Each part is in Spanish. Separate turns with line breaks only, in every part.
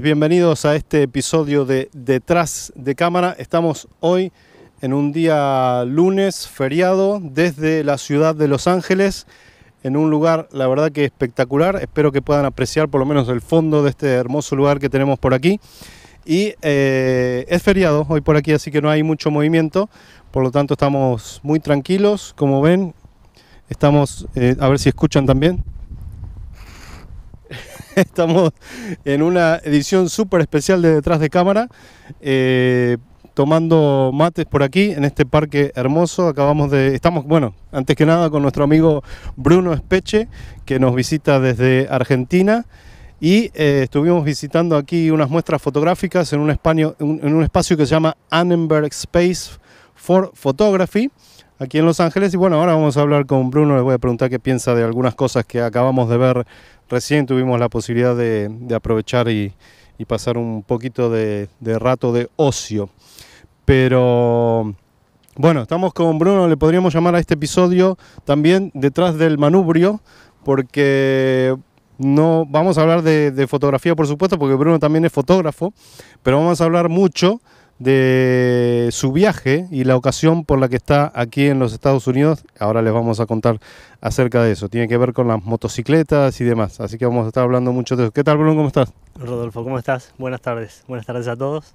bienvenidos a este episodio de Detrás de Cámara. Estamos hoy en un día lunes, feriado, desde la ciudad de Los Ángeles, en un lugar, la verdad que espectacular. Espero que puedan apreciar por lo menos el fondo de este hermoso lugar que tenemos por aquí. Y eh, es feriado hoy por aquí, así que no hay mucho movimiento, por lo tanto estamos muy tranquilos, como ven. Estamos, eh, a ver si escuchan también. Estamos en una edición súper especial de Detrás de Cámara, eh, tomando mates por aquí, en este parque hermoso. Acabamos de, estamos, bueno, antes que nada con nuestro amigo Bruno Espeche, que nos visita desde Argentina. Y eh, estuvimos visitando aquí unas muestras fotográficas en en un espacio que se llama Annenberg Space for Photography aquí en Los Ángeles. Y bueno, ahora vamos a hablar con Bruno, Le voy a preguntar qué piensa de algunas cosas que acabamos de ver recién. Tuvimos la posibilidad de, aprovechar y, pasar un poquito de, rato de ocio. Pero bueno, estamos con Bruno, le podríamos llamar a este episodio también detrás del manubrio, porque no vamos a hablar de, de, fotografía, por supuesto, porque Bruno también es fotógrafo, pero vamos a hablar mucho de su viaje y la ocasión por la que está aquí en los Estados Unidos. Ahora les vamos a contar acerca de eso. Tiene que ver con las motocicletas y demás. Así que vamos a estar hablando mucho de eso. ¿Qué tal, Bruno? ¿Cómo estás?
Rodolfo, ¿cómo estás? Buenas tardes. Buenas tardes a todos.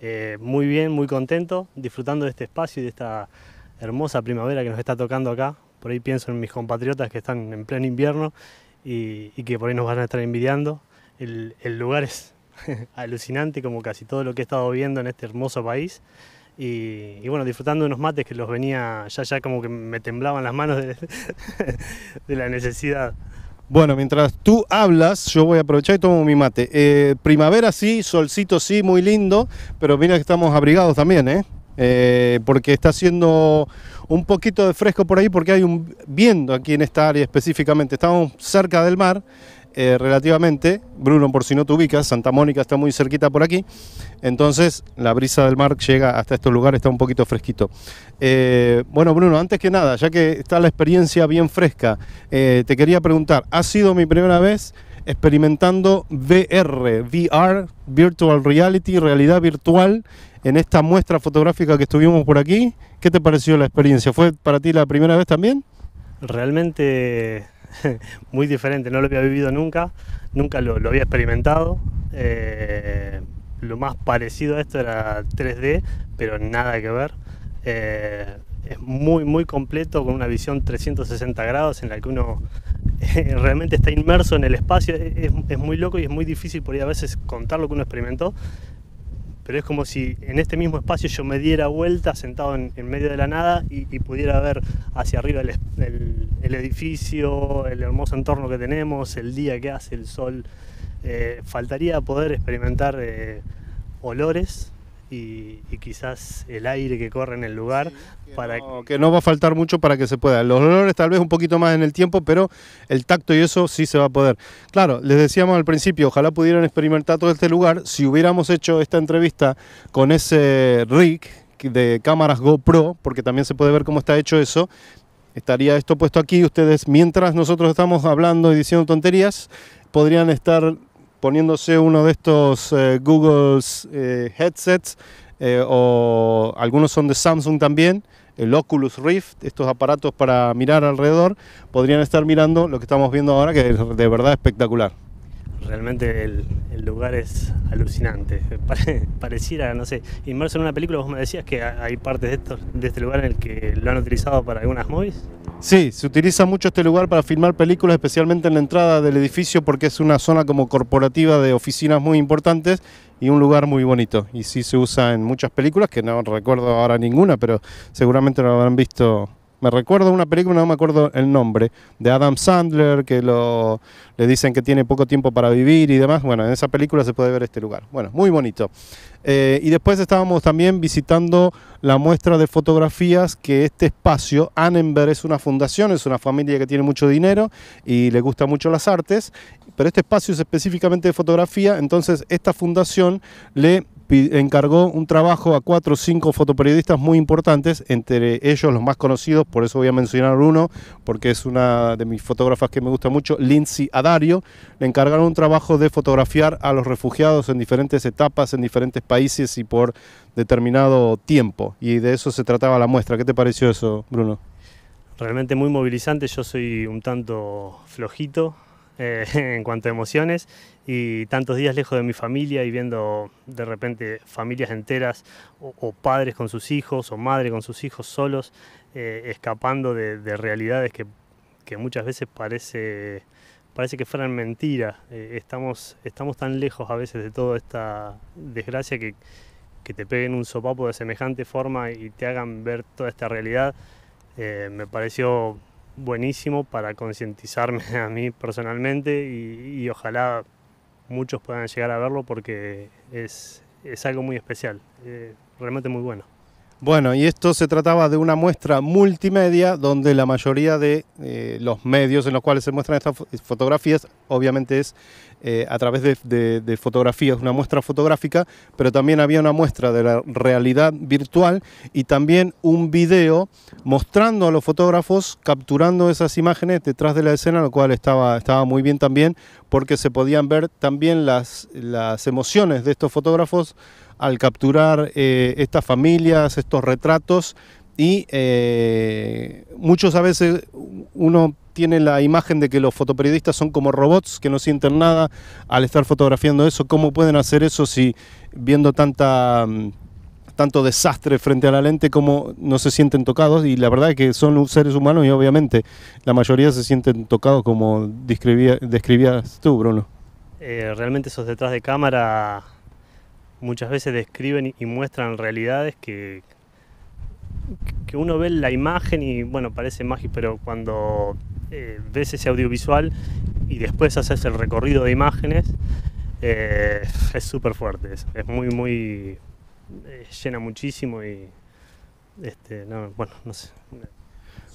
Eh, muy bien, muy contento, disfrutando de este espacio y de esta hermosa primavera que nos está tocando acá. Por ahí pienso en mis compatriotas que están en pleno invierno y, que por ahí nos van a estar envidiando. el, el lugar es alucinante como casi todo lo que he estado viendo en este hermoso país. Y, bueno, disfrutando de unos mates que los venía ya ya como que me temblaban las manos de, la necesidad.
Bueno, mientras tú hablas, yo voy a aprovechar y tomo mi mate. Eh, primavera sí, solcito sí, muy lindo, pero mira que estamos abrigados también, ¿eh? Eh, porque está haciendo un poquito de fresco por ahí, porque hay un viento aquí en esta área específicamente. Estamos cerca del mar, eh, relativamente. Bruno, por si no te ubicas, Santa Mónica está muy cerquita por aquí. Entonces, la brisa del mar llega hasta estos lugares, está un poquito fresquito. Eh, bueno, Bruno, antes que nada, ya que está la experiencia bien fresca, eh, te quería preguntar, ¿ha sido mi primera vez experimentando VR, VR, Virtual Reality, realidad virtual, en esta muestra fotográfica que estuvimos por aquí? ¿Qué te pareció la experiencia? ¿Fue para ti la primera vez también? Realmente muy diferente, no lo había vivido nunca,
nunca lo, había experimentado. Eh, lo más parecido a esto era 3D, pero nada que ver. Eh, es muy, muy completo, con una visión 360 grados en la que uno eh, realmente está inmerso en el espacio. Es, es, muy loco y es muy difícil por ahí a veces contar lo que uno experimentó pero es como si en este mismo espacio yo me diera vuelta sentado en, medio de la nada y, pudiera ver hacia arriba el, edificio, el hermoso entorno que tenemos, el día que hace, el sol. Eh, faltaría poder experimentar eh, olores y, quizás el aire que corre en el lugar. para no, que no va
a faltar mucho para que se pueda. Los olores tal vez un poquito más en el tiempo, pero el tacto y eso sí se va a poder. Claro, les decíamos al principio, ojalá pudieran experimentar todo este lugar. Si hubiéramos hecho esta entrevista con ese rig de cámaras GoPro, porque también se puede ver cómo está hecho eso, estaría esto puesto aquí. Ustedes, mientras nosotros estamos hablando y diciendo tonterías, podrían estar poniéndose uno de estos eh, Google eh, headsets eh, o algunos son de Samsung también, el Oculus Rift, estos aparatos para mirar alrededor, podrían estar mirando lo que estamos viendo ahora que es de verdad espectacular
realmente el, lugar es alucinante. pareciera, no sé, inmerso en una película, vos me decías que hay partes de, esto, de este lugar en el que lo han utilizado para algunas movies.
Sí, se utiliza mucho este lugar para filmar películas, especialmente en la entrada del edificio, porque es una zona como corporativa de oficinas muy importantes y un lugar muy bonito. Y sí se usa en muchas películas, que no recuerdo ahora ninguna, pero seguramente lo habrán visto me recuerdo una película, no me acuerdo el nombre, de Adam Sandler, que lo, le dicen que tiene poco tiempo para vivir y demás. Bueno, en esa película se puede ver este lugar. Bueno, muy bonito. Eh, y después estábamos también visitando la muestra de fotografías que este espacio, Annenberg es una fundación, es una familia que tiene mucho dinero y le gusta mucho las artes, pero este espacio es específicamente de fotografía, entonces esta fundación le encargó un trabajo a cuatro o cinco fotoperiodistas muy importantes, entre ellos los más conocidos, por eso voy a mencionar uno, porque es una de mis fotógrafas que me gusta mucho, Lindsay Adario. Le encargaron un trabajo de fotografiar a los refugiados en diferentes etapas, en diferentes países y por determinado tiempo. Y de eso se trataba la muestra. ¿Qué te pareció eso, Bruno?
Realmente muy movilizante, yo soy un tanto flojito, eh, en cuanto a emociones y tantos días lejos de mi familia y viendo de repente familias enteras o, padres con sus hijos o madre con sus hijos solos eh, escapando de, realidades que, muchas veces parece, parece que fueran mentiras. Eh, estamos, estamos tan lejos a veces de toda esta desgracia que, que te peguen un sopapo de semejante forma y te hagan ver toda esta realidad. me pareció buenísimo para concientizarme a mí personalmente y, ojalá muchos puedan llegar a verlo porque es, es algo muy especial, eh, realmente muy bueno.
Bueno, y esto se trataba de una muestra multimedia donde la mayoría de eh, los medios en los cuales se muestran estas fotografías, obviamente es eh, a través de, fotografías, una muestra fotográfica, pero también había una muestra de la realidad virtual y también un video mostrando a los fotógrafos capturando esas imágenes detrás de la escena, lo cual estaba, estaba muy bien también porque se podían ver también las, las emociones de estos fotógrafos al capturar eh, estas familias, estos retratos y eh, muchos a veces uno tiene la imagen de que los fotoperiodistas son como robots que no sienten nada al estar fotografiando eso. ¿Cómo pueden hacer eso si viendo tanta mm, tanto desastre frente a la lente como no se sienten tocados y la verdad es que son seres humanos y obviamente la mayoría se sienten tocados como describías tú, Bruno.
Eh, realmente esos detrás de cámara muchas veces describen y muestran realidades que, que uno ve la imagen y bueno, parece magia pero cuando eh, ves ese audiovisual y después haces el recorrido de imágenes, eh, es súper fuerte, es, es, muy, muy, eh, llena muchísimo y, este, no, bueno, no sé,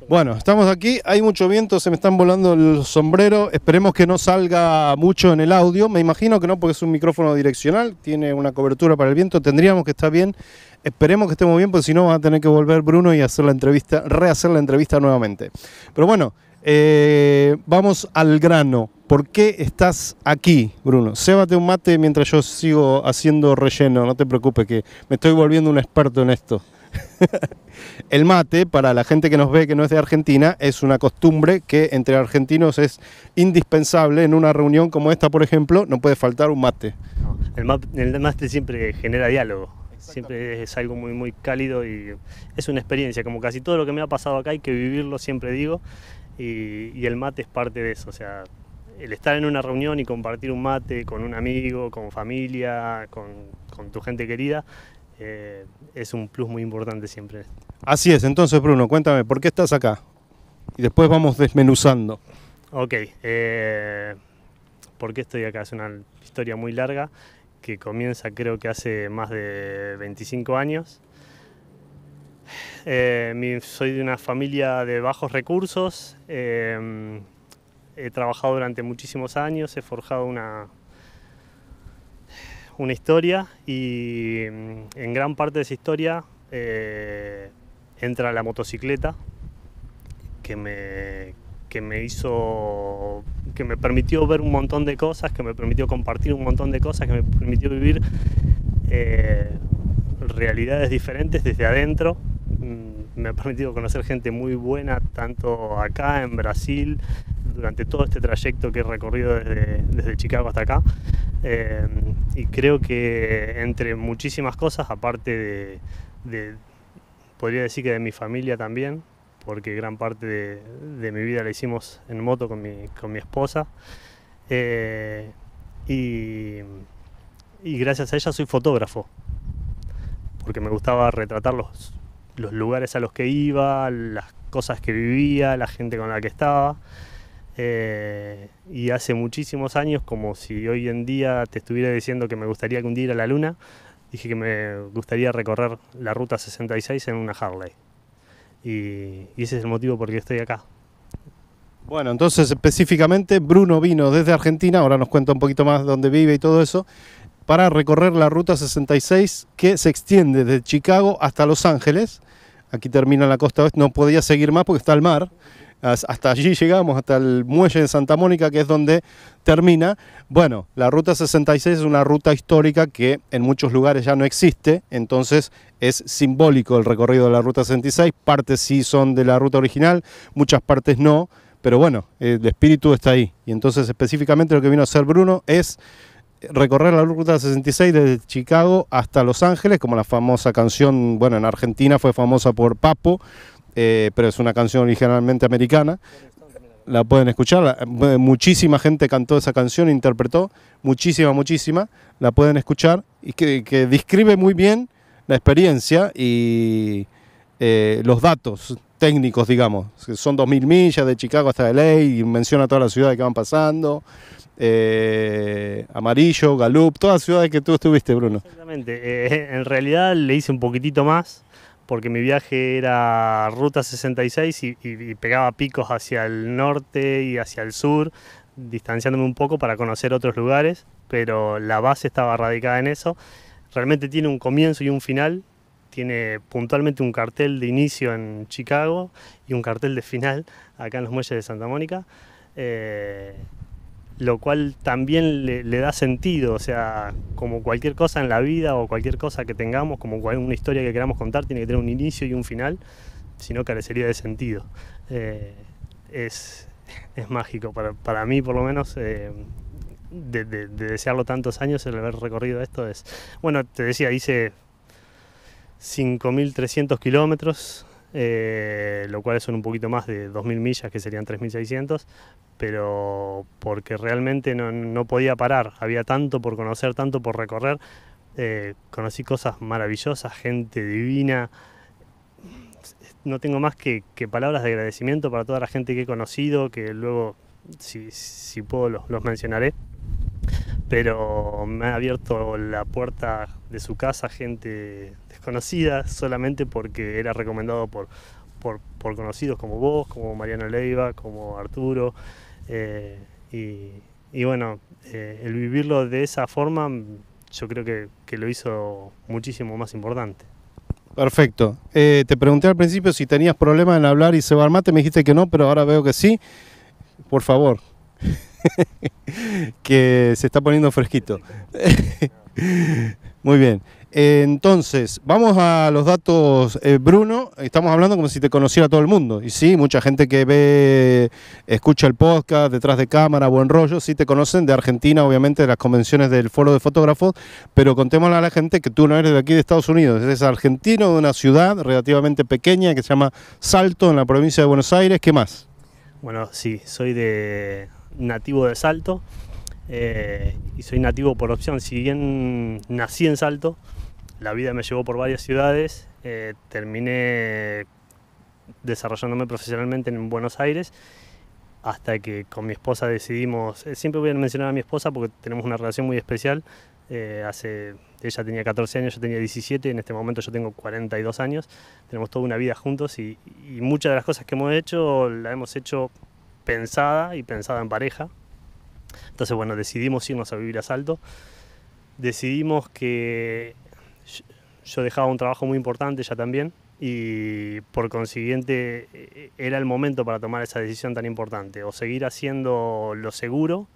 bueno, estamos aquí, hay mucho viento, se me están volando el sombrero, esperemos que no salga mucho en el audio, me imagino que no porque es un micrófono direccional, tiene una cobertura para el viento, tendríamos que estar bien, esperemos que estemos bien porque si no va a tener que volver Bruno y hacer la entrevista, rehacer la entrevista nuevamente. Pero bueno, eh, vamos al grano, ¿por qué estás aquí Bruno? Sébate un mate mientras yo sigo haciendo relleno, no te preocupes que me estoy volviendo un experto en esto. el mate, para la gente que nos ve que no es de Argentina, es una costumbre que entre argentinos es indispensable en una reunión como esta, por ejemplo, no puede faltar un mate.
El, mate, el siempre genera diálogo, siempre es algo muy, muy cálido y es una experiencia, como casi todo lo que me ha pasado acá hay que vivirlo, siempre digo, y, el mate es parte de eso, o sea, el estar en una reunión y compartir un mate con un amigo, con familia, con tu gente querida, eh, es un plus muy importante siempre.
Así es, entonces Bruno, cuéntame, ¿por qué estás acá? Y después vamos desmenuzando.
Ok, eh, ¿por qué estoy acá? Es una historia muy larga que comienza creo que hace más de 25 años. Eh, soy de una familia de bajos recursos, he trabajado durante muchísimos años, he forjado una una historia y mm, en gran parte de esa historia eh, entra la motocicleta que me, hizo, que me permitió ver un montón de cosas, que me permitió compartir un montón de cosas, que me permitió vivir eh, realidades diferentes desde adentro. Mm, me ha permitido conocer gente muy buena, tanto acá en Brasil, durante todo este trayecto que he recorrido desde, desde Chicago hasta acá. Eh, y creo que entre muchísimas cosas, aparte de, podría decir que de mi familia también, porque gran parte de, mi vida la hicimos en moto con mi, esposa. Eh, y, gracias a ella soy fotógrafo, porque me gustaba retratar los, los lugares a los que iba, las cosas que vivía, la gente con la que estaba. Eh, y hace muchísimos años, como si hoy en día te estuviera diciendo que me gustaría que a la luna, dije que me gustaría recorrer la ruta 66 en una Harley. Y, y ese es el motivo por el que estoy acá.
Bueno, entonces específicamente Bruno vino desde Argentina, ahora nos cuenta un poquito más dónde vive y todo eso, para recorrer la ruta 66 que se extiende desde Chicago hasta Los Ángeles. Aquí termina la costa oeste, no podía seguir más porque está el mar hasta allí llegamos, hasta el muelle de Santa Mónica, que es donde termina. Bueno, la Ruta 66 es una ruta histórica que en muchos lugares ya no existe, entonces es simbólico el recorrido de la Ruta 66, partes sí son de la ruta original, muchas partes no, pero bueno, el espíritu está ahí. Y entonces específicamente lo que vino a hacer Bruno es recorrer la ruta 66 desde Chicago hasta Los Ángeles, como la famosa canción, bueno, en Argentina fue famosa por Papo, eh, pero es una canción originalmente americana. La pueden escuchar, eh, muchísima gente cantó esa canción, interpretó, muchísima, muchísima, la pueden escuchar y que, describe muy bien la experiencia y eh, los datos técnicos, digamos. Son 2.000 millas de Chicago hasta LA y menciona todas las ciudades que van pasando. Amarillo, Galup, todas las ciudades que tú estuviste, Bruno.
Exactamente. en
realidad le hice un
poquitito más porque mi viaje era ruta 66 y, pegaba picos hacia el norte y hacia el sur, distanciándome un poco para conocer otros lugares, pero la base estaba radicada en eso. Realmente tiene un comienzo y un final, tiene puntualmente un cartel de inicio en Chicago y un cartel de final acá en los muelles de Santa Mónica. Eh, lo cual también le, da sentido, o sea, como cualquier cosa en la vida o cualquier cosa que tengamos, como una historia que queramos contar, tiene que tener un inicio y un final, si no carecería de sentido. Eh, es, mágico, para, mí por lo menos, eh, de, desearlo tantos años, el haber recorrido esto es, bueno, te decía, hice 5.300 kilómetros, eh, lo cual son un poquito más de 2.000 millas, que serían 3.600, pero porque realmente no, podía parar, había tanto por conocer, tanto por recorrer, eh, conocí cosas maravillosas, gente divina, no tengo más que, palabras de agradecimiento para toda la gente que he conocido, que luego, si, si puedo, los mencionaré pero me ha abierto la puerta de su casa gente desconocida solamente porque era recomendado por, conocidos como vos, como Mariano Leiva, como Arturo. Eh, y, bueno, eh, el vivirlo de esa forma yo creo que, lo hizo muchísimo más importante.
Perfecto. Eh, te pregunté al principio si tenías problemas en hablar y se se mate, me dijiste que no, pero ahora veo que sí. Por favor, que se está poniendo fresquito. Muy bien. Entonces, vamos a los datos, eh, Bruno. Estamos hablando como si te conociera todo el mundo. Y sí, mucha gente que ve, escucha el podcast, detrás de cámara, buen rollo, sí te conocen de Argentina, obviamente, de las convenciones del Foro de Fotógrafos. Pero contémosle a la gente que tú no eres de aquí de Estados Unidos, eres argentino de una ciudad relativamente pequeña que se llama Salto, en la provincia de Buenos Aires. ¿Qué más?
Bueno, sí, soy de nativo de Salto eh, y soy nativo por opción. Si bien nací en Salto, la vida me llevó por varias ciudades, eh, terminé desarrollándome profesionalmente en Buenos Aires hasta que con mi esposa decidimos, eh, siempre voy a mencionar a mi esposa porque tenemos una relación muy especial, hace, ella tenía 14 años, yo tenía 17, en este momento yo tengo 42 años, tenemos toda una vida juntos y, y muchas de las cosas que hemos hecho la hemos hecho pensada y pensada en pareja. Entonces, bueno, decidimos irnos a vivir a Salto. Decidimos que yo dejaba un trabajo muy importante ya también y por consiguiente e-, era el momento para tomar esa decisión tan importante, o seguir haciendo lo seguro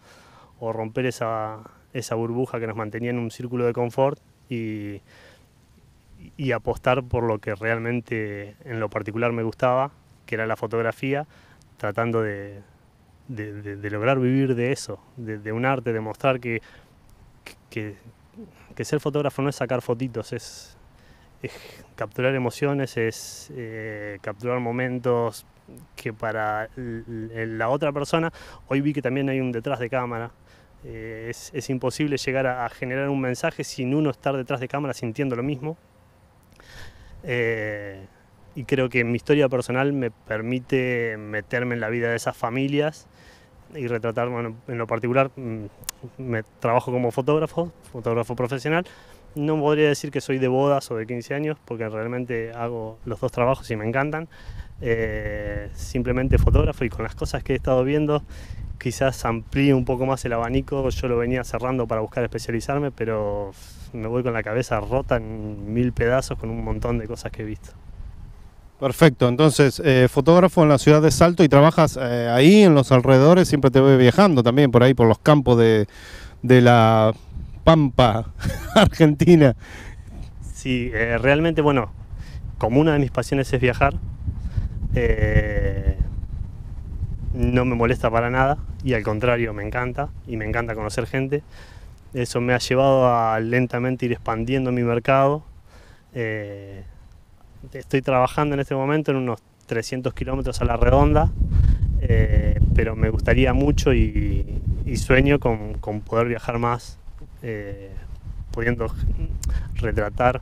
o romper esa, burbuja que nos mantenía en un círculo de confort y apostar por lo que realmente en lo particular me gustaba, que era la fotografía, tratando de, lograr vivir de eso, de, un arte, de mostrar que, que, ser fotógrafo no es sacar fotitos, es, capturar emociones, es eh, capturar momentos que para la otra persona, hoy vi que también hay un detrás de cámara, eh, es, imposible llegar a, generar un mensaje sin uno estar detrás de cámara sintiendo lo mismo. Eh, y creo que mi historia personal me permite meterme en la vida de esas familias y retratar, bueno, en lo particular, mm, me trabajo como fotógrafo, fotógrafo profesional. No podría decir que soy de bodas o de 15 años, porque realmente hago los dos trabajos y me encantan. Eh, simplemente fotógrafo y con las cosas que he estado viendo, quizás amplíe un poco más el abanico. Yo lo venía cerrando para buscar especializarme, pero me voy con la cabeza rota en mil pedazos con un montón de cosas que he visto.
Perfecto, entonces, eh, fotógrafo en la ciudad de Salto y trabajas eh, ahí, en los alrededores, siempre te voy viajando también por ahí, por los campos de, la Pampa Argentina. Sí,
eh, realmente, bueno, como una de mis pasiones es viajar, no me molesta para nada y al contrario, me encanta y me encanta conocer gente. Eso me ha llevado a lentamente ir expandiendo mi mercado estoy trabajando en este momento en unos 300 kilómetros a la redonda, eh, pero me gustaría mucho y, sueño con, poder viajar más, eh, pudiendo retratar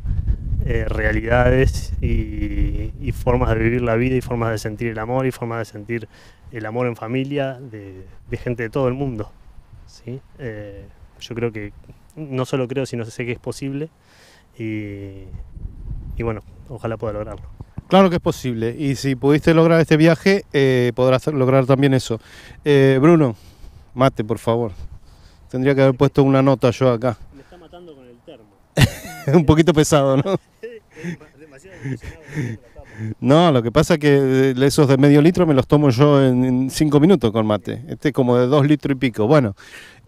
eh, realidades y, formas de vivir la vida y formas de sentir el amor y formas de sentir el amor en familia de, de gente de todo el mundo. ¿sí? yo creo que, no solo creo, sino sé que es posible y, y bueno, ojalá pueda lograrlo.
Claro que es posible. Y si pudiste lograr este viaje, eh, podrás lograr también eso. Eh, Bruno, mate, por favor. Tendría que haber puesto una nota yo acá. Me está matando con el termo. Es Un poquito pesado, ¿no? Demasiado no, lo que pasa es que eh, esos de medio litro me los tomo yo en, cinco minutos con mate. Este es como de dos litros y pico. Bueno,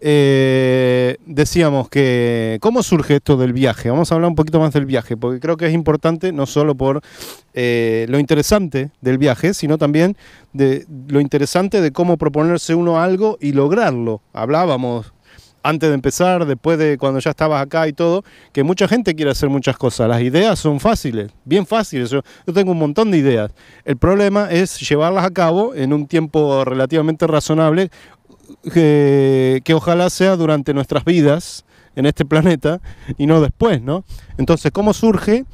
eh, decíamos que, ¿cómo surge esto del viaje? Vamos a hablar un poquito más del viaje, porque creo que es importante no solo por eh, lo interesante del viaje, sino también de lo interesante de cómo proponerse uno algo y lograrlo. Hablábamos antes de empezar, después de cuando ya estabas acá y todo, que mucha gente quiere hacer muchas cosas. Las ideas son fáciles, bien fáciles. Yo, tengo un montón de ideas. El problema es llevarlas a cabo en un tiempo relativamente razonable, que, ojalá sea durante nuestras vidas en este planeta y no después, ¿no? Entonces, ¿cómo surge?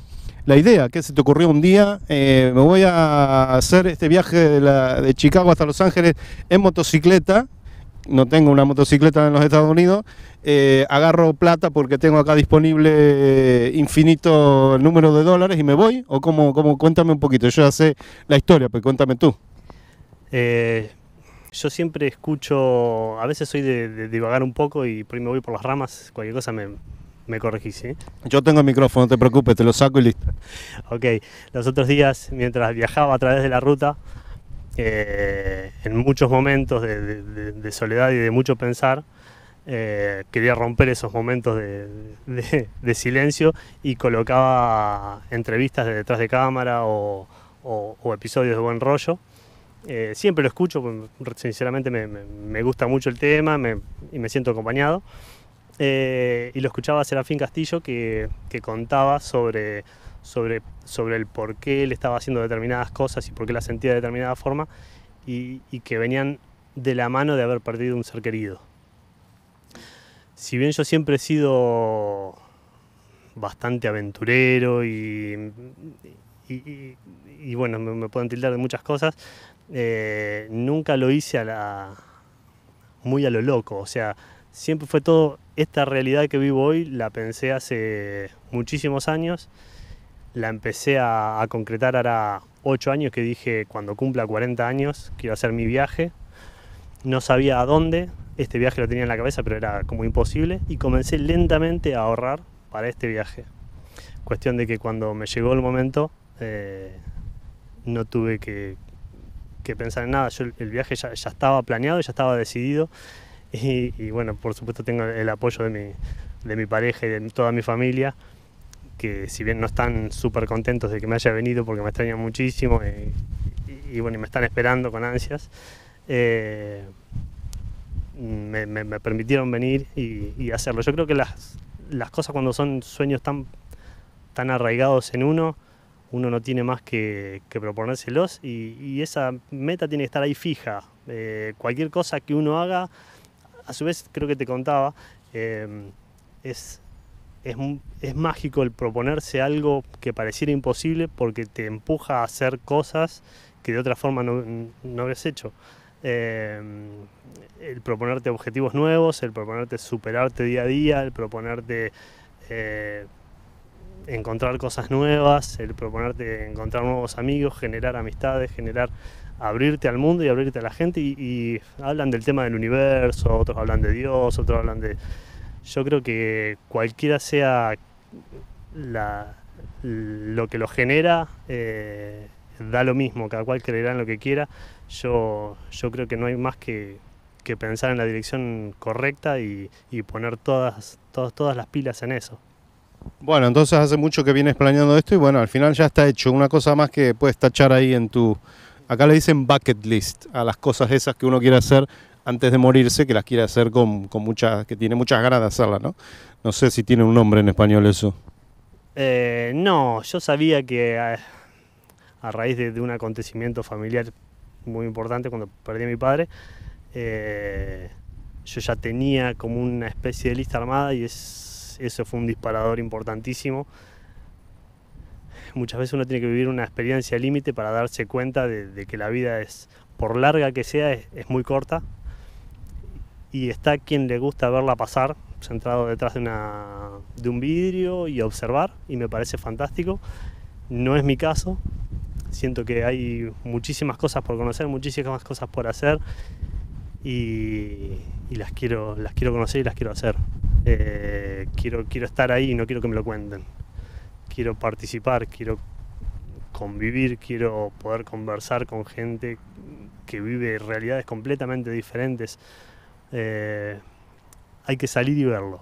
la idea, que se te ocurrió un día, eh, me voy a hacer este viaje de, de, Chicago hasta Los Ángeles en motocicleta, no tengo una motocicleta en los Estados Unidos, eh, agarro plata porque tengo acá disponible eh, infinito número de dólares y me voy? ¿O cómo, cómo? cuéntame un poquito? Yo ya sé la historia, pues cuéntame tú. Eh,
yo siempre escucho, a veces soy de, divagar un poco y por me voy por las ramas, cualquier cosa me, me corregís. ¿sí?
Yo tengo el micrófono, no te preocupes, te lo saco y listo.
ok, los otros días mientras viajaba a través de la ruta, eh, en muchos momentos de, soledad y de mucho pensar, eh, quería romper esos momentos de, silencio y colocaba entrevistas de detrás de cámara o, episodios de buen rollo. Eh, siempre lo escucho, sinceramente me, gusta mucho el tema y me siento acompañado. y lo escuchaba Serafín Castillo que, que contaba sobre sobre, el por qué él estaba haciendo determinadas cosas y por qué las sentía de determinada forma y, que venían de la mano de haber perdido un ser querido. Si bien yo siempre he sido bastante aventurero y, y, bueno, me, pueden tildar de muchas cosas. Eh, nunca lo hice a la, muy a lo loco, o sea, siempre fue todo, esta realidad que vivo hoy la pensé hace muchísimos años la empecé a, concretar ahora 8 años que dije cuando cumpla 40 años quiero hacer mi viaje. No sabía a dónde, este viaje lo tenía en la cabeza pero era como imposible y comencé lentamente a ahorrar para este viaje. Cuestión de que cuando me llegó el momento eh, no tuve que, pensar en nada, el viaje ya, estaba planeado, ya estaba decidido y, y, bueno, por supuesto tengo el apoyo de mi, de mi pareja y de toda mi familia que si bien no están súper contentos de que me haya venido porque me extrañan muchísimo y, bueno, me están esperando con ansias, eh, me, permitieron venir y, hacerlo. Yo creo que las, las cosas cuando son sueños tan, tan arraigados en uno, uno no tiene más que, proponérselos y, esa meta tiene que estar ahí fija. Eh, cualquier cosa que uno haga, a su vez creo que te contaba, eh, es es, mágico el proponerse algo que pareciera imposible porque te empuja a hacer cosas que de otra forma no, no hecho. Eh, el proponerte objetivos nuevos, el proponerte superarte día a día, el proponerte eh, encontrar cosas nuevas, el proponerte encontrar nuevos amigos, generar amistades, generar abrirte al mundo y abrirte a la gente y hablan del tema del universo, otros hablan de Dios, otros hablan de yo creo que cualquiera sea lo que lo genera, eh, da lo mismo, cada cual creerá en lo que quiera. Yo, yo creo que no hay más que, pensar en la dirección correcta y, poner todas, todas, todas las pilas en eso.
Bueno, entonces hace mucho que vienes planeando esto y bueno, al final ya está hecho. Una cosa más que puedes tachar ahí en tu... Acá le dicen bucket list a las cosas esas que uno quiere hacer antes de morirse, que las quiere hacer con, con muchas, que tiene muchas ganas de hacerlas, ¿no? No sé si tiene un nombre en español eso.
Eh, no, yo sabía que a, raíz de, un acontecimiento familiar muy importante cuando perdí a mi padre, eh, yo ya tenía como una especie de lista armada y eso fue un disparador importantísimo. Muchas veces uno tiene que vivir una experiencia límite para darse cuenta de, que la vida es, por larga que sea, es muy corta y está quien le gusta verla pasar, centrado detrás de, de un vidrio y observar, y me parece fantástico. No es mi caso, siento que hay muchísimas cosas por conocer, muchísimas cosas por hacer, y, las, quiero, las quiero conocer y las quiero hacer. Eh, quiero, quiero estar ahí y no quiero que me lo cuenten. Quiero participar, quiero convivir, quiero poder conversar con gente que vive realidades completamente diferentes eh, hay que salir y verlo.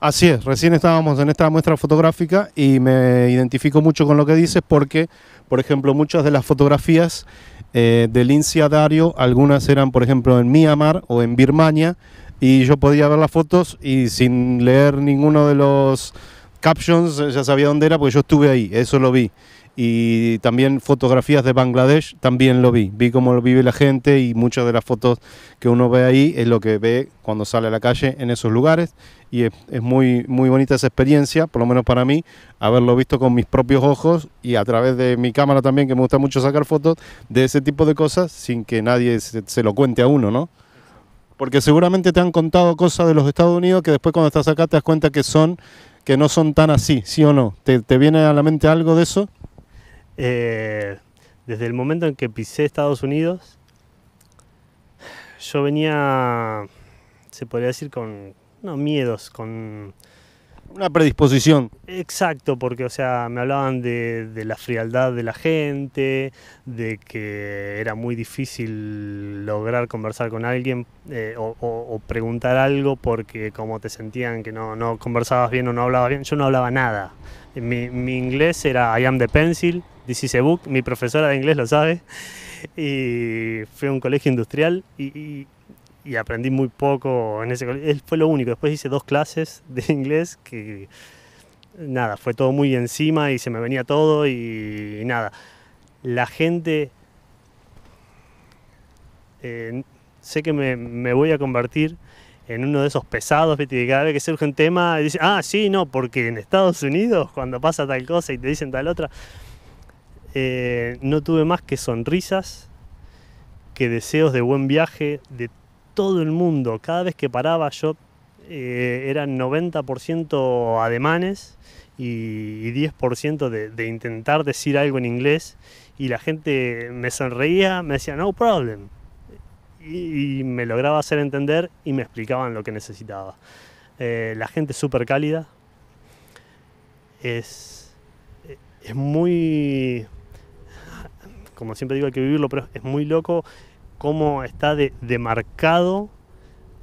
Así es, recién estábamos en esta muestra fotográfica y me identifico mucho con lo que dices porque, por ejemplo, muchas de las fotografías eh, del Inciadario, algunas eran, por ejemplo, en Myanmar o en Birmania, y yo podía ver las fotos y sin leer ninguno de los captions ya sabía dónde era porque yo estuve ahí, eso lo vi y también fotografías de Bangladesh, también lo vi, vi cómo vive la gente y muchas de las fotos que uno ve ahí es lo que ve cuando sale a la calle en esos lugares y es, muy, muy bonita esa experiencia, por lo menos para mí, haberlo visto con mis propios ojos y a través de mi cámara también, que me gusta mucho sacar fotos de ese tipo de cosas sin que nadie se, lo cuente a uno, ¿no? Porque seguramente te han contado cosas de los Estados Unidos que después cuando estás acá te das cuenta que son que no son tan así, ¿sí o no? te, te viene a la mente algo de eso? Eh, desde el
momento en que pisé
Estados Unidos,
yo venía, se podría decir, con no miedos, con... Una predisposición. Exacto, porque, o sea, me hablaban de, la frialdad de la gente, de que era muy difícil lograr conversar con alguien eh, o, preguntar algo porque como te sentían que no, no conversabas bien o no hablabas bien, yo no hablaba nada. Mi, inglés era I am the pencil, this is a book, mi profesora de inglés lo sabe. Y fue a un colegio industrial y, aprendí muy poco en ese colegio. fue lo único. Después hice dos clases de inglés que nada, fue todo muy encima y se me venía todo y, nada. La gente... Eh, sé que me, me voy a convertir en uno de esos pesados, cada vez que surge un tema, dice, ah, sí, no, porque en Estados Unidos, cuando pasa tal cosa y te dicen tal otra, eh, no tuve más que sonrisas, que deseos de buen viaje de todo el mundo. Cada vez que paraba yo eh, eran 90% ademanes y, 10% de, de intentar decir algo en inglés y la gente me sonreía, me decía, no problem y, me lograba hacer entender y me explicaban lo que necesitaba. Eh, la gente es súper cálida, es, es muy, como siempre digo, hay que vivirlo, pero es muy loco cómo está demarcado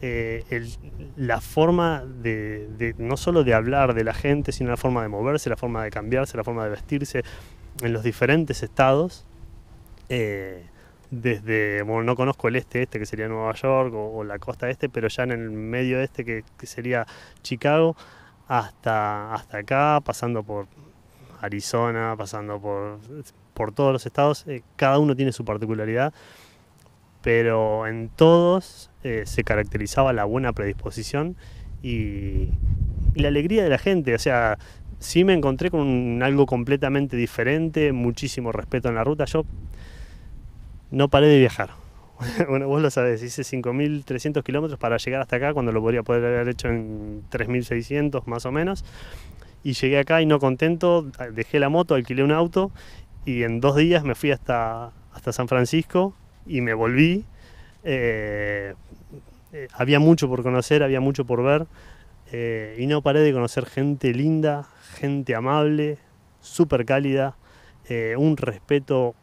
eh, la forma de, no solo de hablar de la gente, sino la forma de moverse, la forma de cambiarse, la forma de vestirse en los diferentes estados. Eh, desde, bueno, no conozco el este, este que sería Nueva York o, la costa este, pero ya en el medio este que, sería Chicago, hasta, hasta acá, pasando por Arizona, pasando por, todos los estados, eh, cada uno tiene su particularidad, pero en todos eh, se caracterizaba la buena predisposición y, y la alegría de la gente, o sea, sí me encontré con algo completamente diferente, muchísimo respeto en la ruta, yo no paré de viajar. bueno, vos lo sabés, hice 5.300 kilómetros para llegar hasta acá, cuando lo podría poder haber hecho en 3.600 más o menos. Y llegué acá y no contento, dejé la moto, alquilé un auto y en dos días me fui hasta, hasta San Francisco y me volví. Eh, eh, había mucho por conocer, había mucho por ver eh, y no paré de conocer gente linda, gente amable, súper cálida, un respeto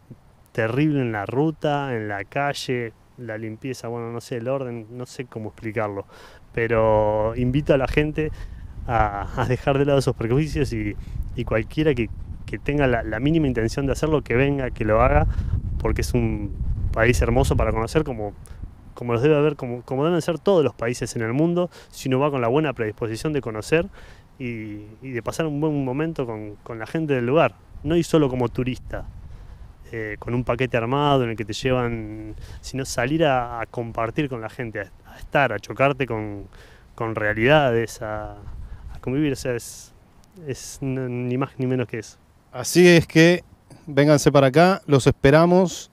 terrible en la ruta, en la calle, la limpieza, bueno, no sé el orden, no sé cómo explicarlo. Pero invito a la gente a, dejar de lado esos prejuicios y, cualquiera que, tenga la, mínima intención de hacerlo, que venga, que lo haga, porque es un país hermoso para conocer como como los debe haber, como, deben ser todos los países en el mundo, si uno va con la buena predisposición de conocer y, de pasar un buen momento con, la gente del lugar, no y solo como turista, eh, con un paquete armado en el que te llevan, sino salir a, compartir con la gente, a, estar, a chocarte con, con realidades, a, convivir. O sea, es, ni más ni menos que eso.
Así es que vénganse para acá, los esperamos.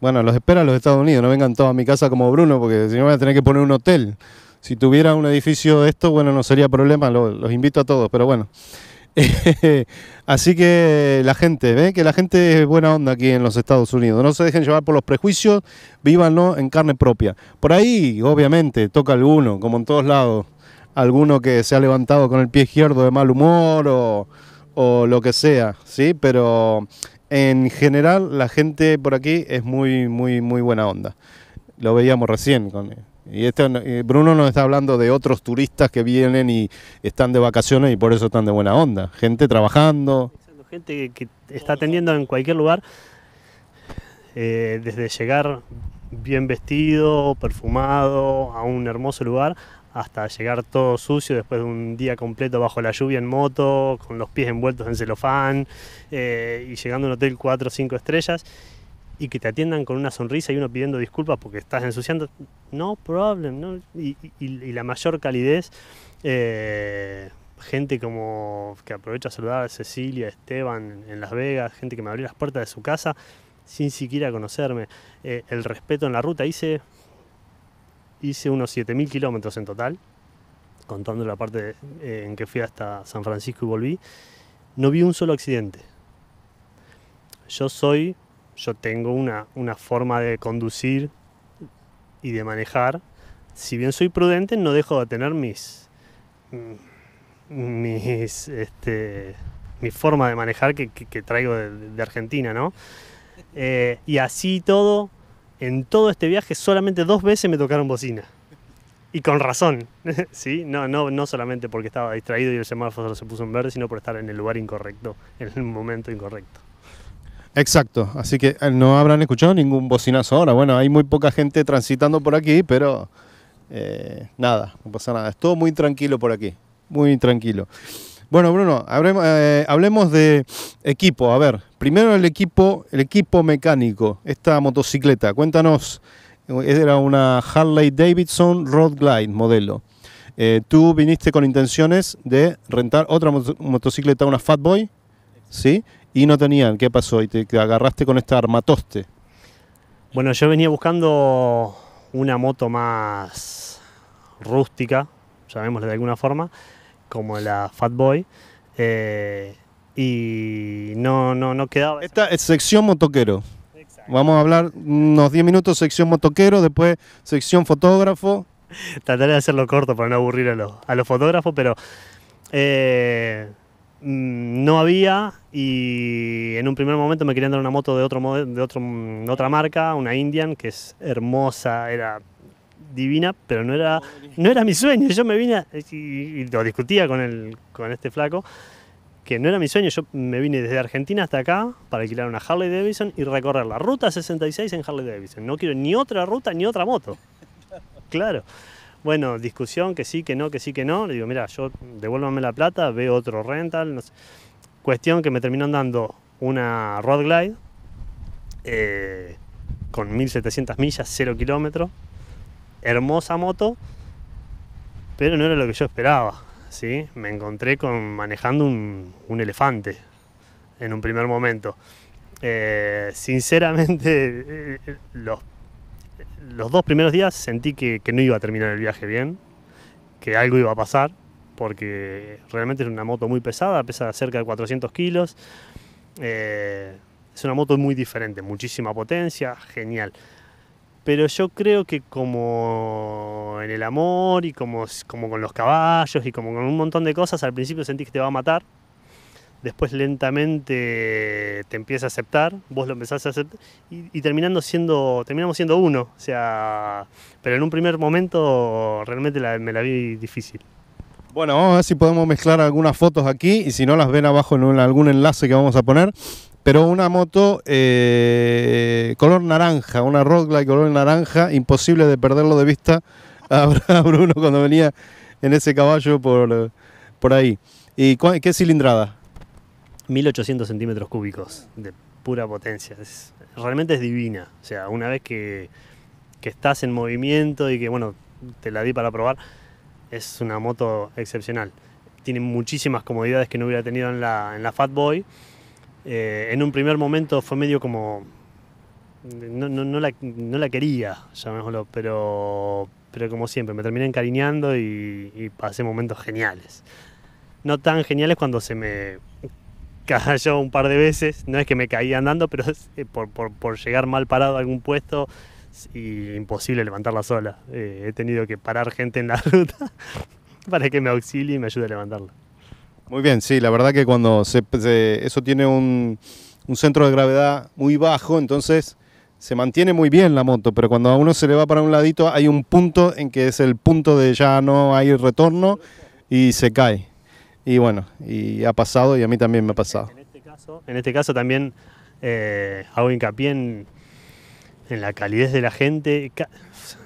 Bueno, los esperan los Estados Unidos, no vengan todos a mi casa como Bruno, porque si no voy a tener que poner un hotel. Si tuviera un edificio de esto, bueno, no sería problema, los invito a todos, pero bueno. Así que la gente, ve que la gente es buena onda aquí en los Estados Unidos. No se dejen llevar por los prejuicios, vívanlo en carne propia. Por ahí, obviamente, toca alguno, como en todos lados. Alguno que se ha levantado con el pie izquierdo de mal humor o, o lo que sea, ¿sí? Pero en general la gente por aquí es muy, muy, muy buena onda. Lo veíamos recién con y esto, Bruno nos está hablando de otros turistas que vienen y están de vacaciones y por eso están de buena onda. Gente trabajando. Gente que está
atendiendo en cualquier lugar, eh, desde llegar bien vestido, perfumado, a un hermoso lugar, hasta llegar todo sucio después de un día completo bajo la lluvia en moto, con los pies envueltos en celofán eh, y llegando a un hotel 4 o 5 estrellas y que te atiendan con una sonrisa y uno pidiendo disculpas porque estás ensuciando, no problem, Y, la mayor calidez, eh, gente como que aprovecha a saludar a Cecilia, Esteban en Las Vegas, gente que me abrió las puertas de su casa sin siquiera conocerme, eh, el respeto en la ruta, hice, hice unos 7.000 kilómetros en total, contando la parte eh, en que fui hasta San Francisco y volví, no vi un solo accidente. Yo soy yo tengo una, una forma de conducir y de manejar. Si bien soy prudente, no dejo de tener mis. Mm, este, mi forma de manejar que, traigo de, Argentina, ¿no? Eh, y así todo, en todo este viaje, solamente dos veces me tocaron bocina. Y con razón, ¿sí? No, no, no solamente porque estaba distraído y el semáforo se puso en verde, sino por estar en el lugar incorrecto, en el momento incorrecto.
Exacto, así que eh, no habrán escuchado ningún bocinazo ahora. Bueno, hay muy poca gente transitando por aquí, pero eh, nada, no pasa nada. Es todo muy tranquilo por aquí, muy tranquilo. Bueno, Bruno, eh, hablemos, de equipo. A ver, primero el equipo, el equipo mecánico, esta motocicleta. Cuéntanos, era una Harley Davidson Road Glide modelo. tú viniste con intenciones de rentar otra motocicleta, una Fatboy, ¿sí? y no tenían. ¿Qué pasó? Y te agarraste con esta armatoste.
Bueno, yo venía buscando una moto más rústica, llamémosla de alguna forma, como la Fatboy. Eh, y no, no, no quedaba. Esta es sección motoquero.
Vamos a hablar unos 10 minutos, sección motoquero, después sección fotógrafo.
Trataré de hacerlo corto para no aburrir a los, fotógrafos, pero eh, Mm, no había y en un primer momento me querían dar una moto de, otro, otra marca, una Indian, que es hermosa, era divina, pero no era, no era mi sueño. Yo me vine y, lo discutía con, con este flaco, que no era mi sueño. Yo me vine desde Argentina hasta acá para alquilar una Harley Davidson y recorrer la ruta 66 en Harley Davidson. No quiero ni otra ruta ni otra moto. Claro. Bueno, discusión, que sí, que no, que sí, que no. Le digo, mira, yo devuélvame la plata, veo otro rental. Cuestión que me terminó dando una Road Glide eh, con 1700 millas, 0 kilómetros. Hermosa moto, pero no era lo que yo esperaba. ¿sí? Me encontré con manejando un, elefante en un primer momento. Eh, sinceramente, los los dos primeros días sentí que, no iba a terminar el viaje bien, que algo iba a pasar, porque realmente es una moto muy pesada, pesa cerca de 400 kilos. Eh, es una moto muy diferente, muchísima potencia, genial. Pero yo creo que como en el amor y como, con los caballos y como con un montón de cosas, al principio sentí que te va a matar, después lentamente te empieza a aceptar, vos lo empezás a aceptar y, terminando siendo, terminamos siendo uno, o sea, pero en un primer momento realmente me la vi difícil.
Bueno, vamos a ver si podemos mezclar algunas fotos aquí y si no las ven abajo en algún enlace que vamos a poner. Pero una moto eh, color naranja, una de color naranja, imposible de perderlo de vista a Bruno cuando venía en ese caballo por, por ahí. ¿Y qué cilindrada?
1800 centímetros cúbicos de pura potencia. Es, realmente es divina. O sea, una vez que, estás en movimiento y que, bueno, te la di para probar, es una moto excepcional. Tiene muchísimas comodidades que no hubiera tenido en la, en Fat eh, en un primer momento fue medio como. No, la, no la quería, llamémoslo, pero, pero como siempre, me terminé encariñando y pasé momentos geniales. No tan geniales cuando se me cayó un par de veces, no es que me caía andando, pero eh, por, por, llegar mal parado a algún puesto y imposible levantarla sola. Eh, he tenido que parar gente en la ruta para que me auxilie y me ayude a levantarla.
Muy bien, sí, la verdad que cuando eso tiene un, un centro de gravedad muy bajo, entonces se mantiene muy bien la moto, pero cuando a uno se le va para un ladito hay un punto en que es el punto de ya no hay retorno y se cae. Y bueno, y ha pasado y a mí también me ha pasado. En este
caso, en este caso también eh, hago hincapié en, la calidez de la gente.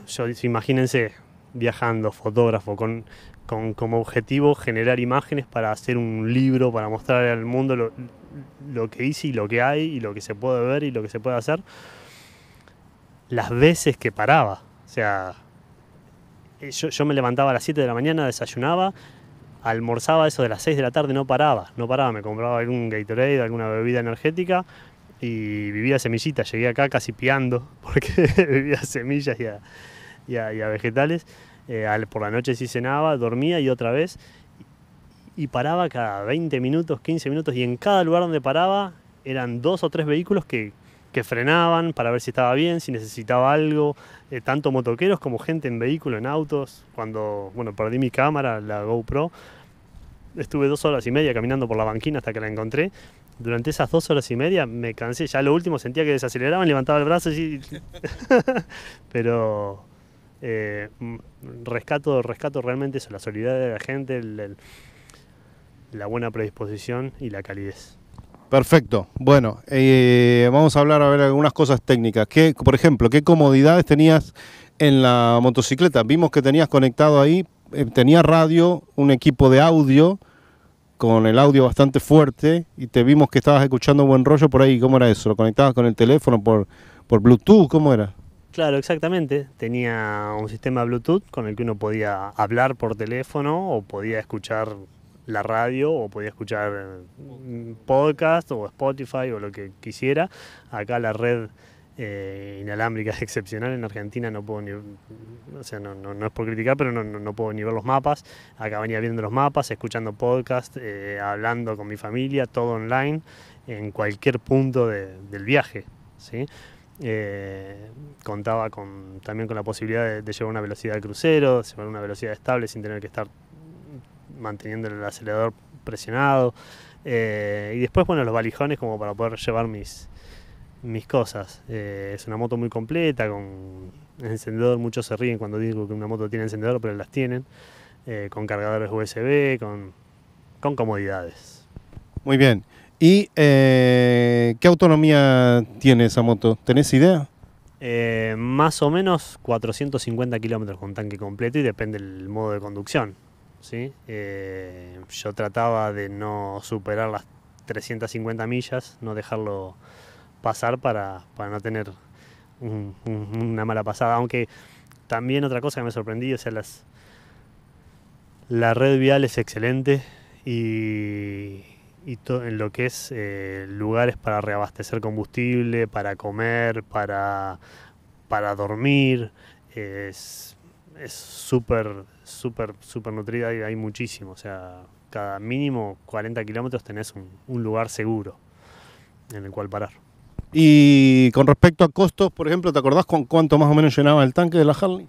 Yo, imagínense viajando, fotógrafo, con, con, como objetivo generar imágenes para hacer un libro, para mostrar al mundo lo, lo que hice y lo que hay y lo que se puede ver y lo que se puede hacer. Las veces que paraba, o sea, eh, yo, yo me levantaba a las 7 de la mañana, desayunaba, almorzaba eso de las 6 de la tarde, no paraba, no paraba, me compraba algún Gatorade, alguna bebida energética y vivía semillita llegué acá casi piando porque vivía semillas y a, vegetales, eh, por la noche sí cenaba, dormía y otra vez y paraba cada 20 minutos, 15 minutos y en cada lugar donde paraba eran dos o tres vehículos que, que frenaban para ver si estaba bien, si necesitaba algo, eh, tanto motoqueros como gente en vehículo, en autos. Cuando, bueno, perdí mi cámara, la GoPro, estuve dos horas y media caminando por la banquina hasta que la encontré. Durante esas dos horas y media me cansé. Ya lo último sentía que desaceleraban, levantaba el brazo y... Pero eh, mm, rescato, rescato realmente eso, la solidaridad de la gente, la buena predisposición y la calidez.
Perfecto. Bueno, eh, vamos a hablar a ver algunas cosas técnicas. por ejemplo, qué comodidades tenías en la motocicleta? Vimos que tenías conectado ahí, eh, tenía radio, un equipo de audio con el audio bastante fuerte y te vimos que estabas escuchando buen rollo por ahí. ¿Cómo era eso? ¿Lo conectabas con el teléfono por, por Bluetooth? ¿Cómo era?
Claro, exactamente. Tenía un sistema Bluetooth con el que uno podía hablar por teléfono o podía escuchar la radio o podía escuchar mm, podcast o Spotify o lo que quisiera. Acá la red eh, inalámbrica es excepcional. En Argentina no puedo ni. no, es por criticar, pero no, puedo ni ver los mapas. Acá venía viendo los mapas, escuchando podcast, eh, hablando con mi familia, todo online, en cualquier punto del viaje. ¿sí? Eh, contaba con, también con la posibilidad de, de, llevar una velocidad de crucero, llevar una velocidad estable sin tener que estar manteniendo el acelerador presionado. Eh, y después, bueno, los valijones como para poder llevar mis, mis cosas. Eh, es una moto muy completa, con encendedor. Muchos se ríen cuando digo que una moto tiene encendedor, pero las tienen. Eh, con cargadores USB, con, comodidades.
Muy bien. ¿Y qué autonomía tiene esa moto? ¿Tenés idea?
más o menos 450 kilómetros con tanque completo y depende del modo de conducción. ¿sí? Eh, yo trataba de no superar las 350 millas, no dejarlo pasar para, no tener una mala pasada. Aunque también otra cosa que me sorprendí, sorprendido es las, la red vial es excelente y, todo en lo que es eh, lugares para reabastecer combustible, para comer, para, para dormir. Es súper súper, súper nutrida y hay muchísimo. O sea, cada mínimo 40 kilómetros tenés un, lugar seguro en el cual
parar. Y con respecto a costos, por ejemplo, ¿te acordás con cuánto más o menos llenaba el tanque de la Harley?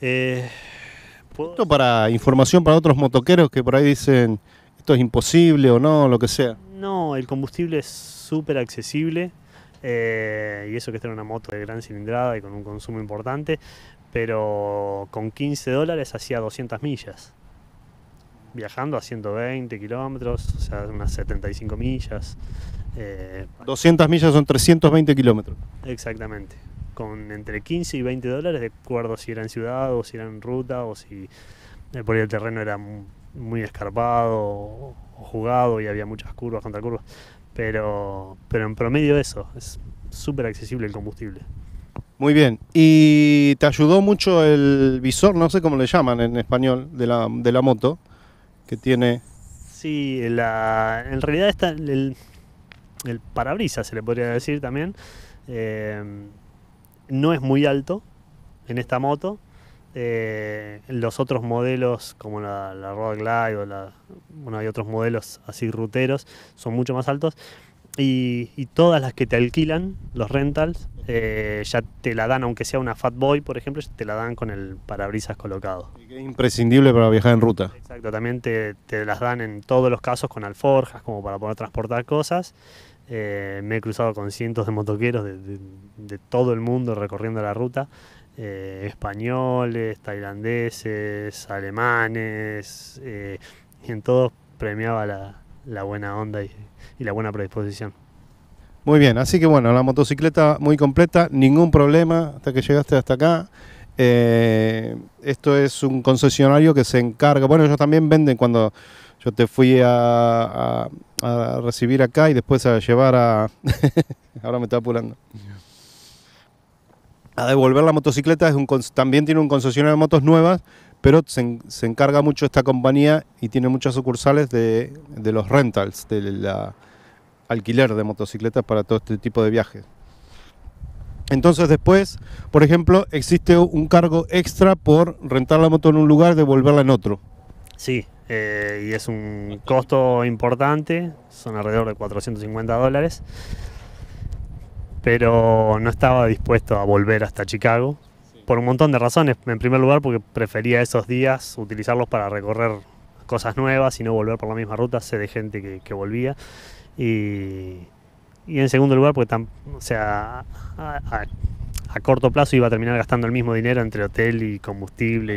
Eh, esto para información para otros motoqueros que por ahí dicen esto es imposible o no, lo que sea.
No, el combustible es súper accesible. Eh, y eso que está en una moto de gran cilindrada y con un consumo importante, pero con 15 dólares hacía 200 millas. Viajando a 120 kilómetros, o sea, unas 75 millas. 200 eh, millas son
320 kilómetros.
Exactamente. Con entre 15 y 20 dólares, de acuerdo si era en ciudad o si era en ruta o si eh, por el terreno era muy escarpado o, jugado y había muchas curvas, contra curvas. Pero, pero en promedio eso, es súper accesible el combustible.
Muy bien. Y te ayudó mucho el visor, no sé cómo le llaman en español, de la, de la moto, que tiene... Sí, en
realidad está el, el parabrisas, se le podría decir también. Eh, no es muy alto en esta moto. Eh, los otros modelos, como la, la Road Glide o la, bueno, hay otros modelos así ruteros, son mucho más altos. Y, todas las que te alquilan, los rentals, eh, ya te la dan, aunque sea una Fat Boy, por ejemplo, ya te la dan con el parabrisas colocado. que
es imprescindible para viajar en ruta.
Exacto, también te, las dan en todos los casos con alforjas, como para poder transportar cosas. Eh, me he cruzado con cientos de motoqueros de, todo el mundo recorriendo la ruta. Eh, españoles, tailandeses, alemanes, y en todos premiaba la, la buena onda y, la buena predisposición.
Muy bien, así que bueno, la motocicleta muy completa, ningún problema hasta que llegaste hasta acá. Eh, esto es un concesionario que se encarga, bueno, ellos también venden cuando yo te fui a, a recibir acá y después a llevar a... ahora me está apurando. A devolver la motocicleta, es un, también tiene un concesionario de motos nuevas pero se, encarga mucho esta compañía y tiene muchas sucursales de, los rentals, del alquiler de motocicletas para todo este tipo de viajes. Entonces después, por ejemplo, existe un cargo extra por rentar la moto en un lugar y devolverla en otro.
Sí, eh, y es un costo importante, son alrededor de 450 dólares, pero no estaba dispuesto a volver hasta Chicago, por un montón de razones. En primer lugar, porque prefería esos días utilizarlos para recorrer cosas nuevas y no volver por la misma ruta. Sé de gente que, volvía. Y, y, en segundo lugar, porque o sea, a, corto plazo iba a terminar gastando el mismo dinero entre hotel y combustible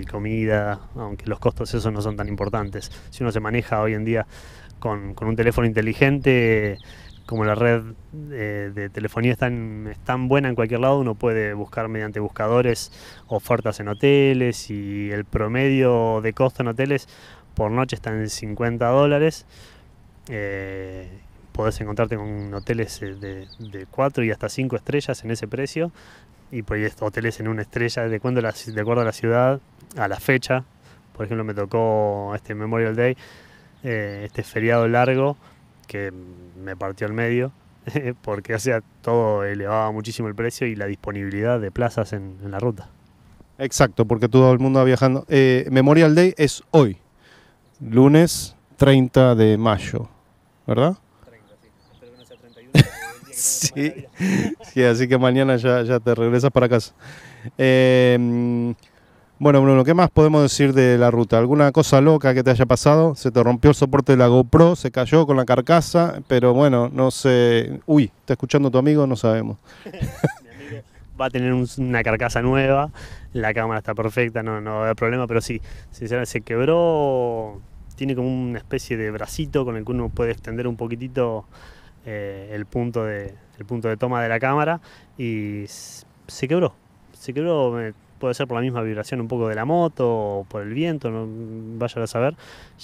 y, comida, aunque los costos esos no son tan importantes. Si uno se maneja hoy en día con, con un teléfono inteligente, como la red eh, de, telefonía es tan, buena en cualquier lado, uno puede buscar mediante buscadores ofertas en hoteles y el promedio de costo en hoteles por noche está en 50 dólares. Eh, podés encontrarte con hoteles eh, de, 4 y hasta 5 estrellas en ese precio. Y pues hoteles en una estrella, de, cuando la, de acuerdo a la ciudad, a la fecha. Por ejemplo, me tocó este Memorial Day, este feriado largo que me partió el medio, porque o sea, todo elevaba muchísimo el precio y la disponibilidad
de plazas en, la ruta. Exacto, porque todo el mundo va viajando. Eh, Memorial Day es hoy, lunes 30 de mayo, ¿verdad? sí. sí. así que mañana ya, te regresas para casa. Eh, bueno, Bruno, ¿qué más podemos decir de la ruta? ¿Alguna cosa loca que te haya pasado? Se te rompió el soporte de la GoPro, se cayó con la carcasa, pero bueno, no sé. Uy, está escuchando tu amigo, no sabemos.
va a tener una carcasa nueva, la cámara está perfecta, no, no hay problema, pero sí, sinceramente se quebró, tiene como una especie de bracito con el que uno puede extender un poquitito eh, el, punto de, el punto de toma de la cámara y se quebró, se quebró, puede ser por la misma vibración un poco de la moto o por el viento, no vayan a saber.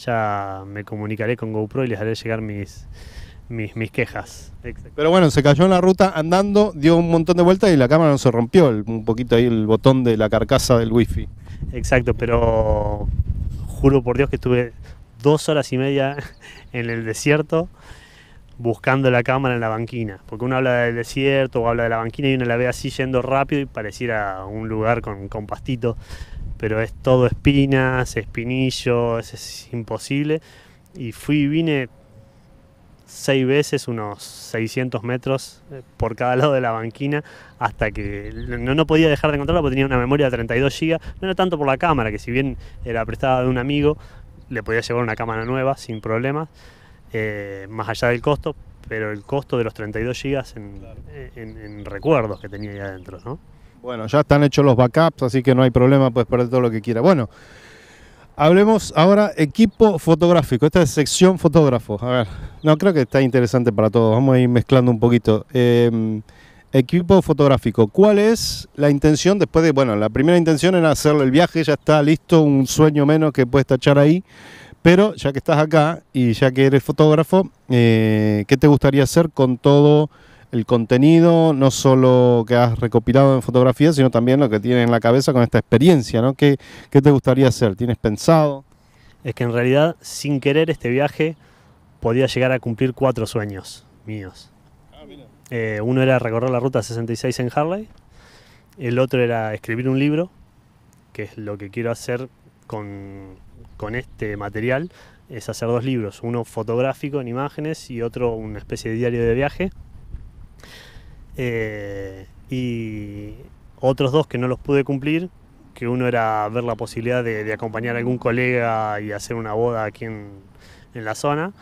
Ya me comunicaré con GoPro y les haré llegar mis, mis, mis quejas.
Pero bueno, se cayó en la ruta andando, dio un montón de vueltas y la cámara no se rompió, un poquito ahí el botón de la carcasa del wifi.
Exacto, pero juro por Dios que estuve dos horas y media en el desierto buscando la cámara en la banquina, porque uno habla del desierto o habla de la banquina y uno la ve así yendo rápido y pareciera un lugar con, con pastito, pero es todo espinas, espinillo, es, imposible. Y fui y vine seis veces, unos 600 metros eh, por cada lado de la banquina, hasta que no, podía dejar de encontrarla porque tenía una memoria de 32 GB. No era tanto por la cámara, que si bien era prestada de un amigo, le podía llevar una cámara nueva sin problemas eh, más allá del costo, pero el costo de los 32 gigas eh, en, recuerdos que tenía ahí adentro, ¿no?
Bueno, ya están hechos los backups, así que no hay problema, puedes perder todo lo que quieras. Bueno, hablemos ahora equipo fotográfico. Esta es sección fotógrafo A ver, no, creo que está interesante para todos. Vamos a ir mezclando un poquito. Em, equipo fotográfico. ¿Cuál es la intención después de, bueno, la primera intención era hacer el viaje, ya está listo, un sueño menos que puedes tachar ahí. Pero ya que estás acá y ya que eres fotógrafo, eh, ¿qué te gustaría hacer con todo el contenido, no solo que has recopilado en fotografía, sino también lo que tienes en la cabeza con esta experiencia? ¿no? ¿Qué, te gustaría hacer? ¿Tienes pensado?
Es que en realidad, sin querer, este viaje podía llegar a cumplir
cuatro sueños
míos. Ah, eh, uno era recorrer la ruta 66 en Harley, el otro era escribir un libro, que es lo que quiero hacer con con este material es hacer dos libros, uno fotográfico en imágenes y otro una especie de diario de viaje. Eh, y otros dos que no los pude cumplir, que uno era ver la posibilidad de, acompañar a algún colega y hacer una boda aquí en, en la zona,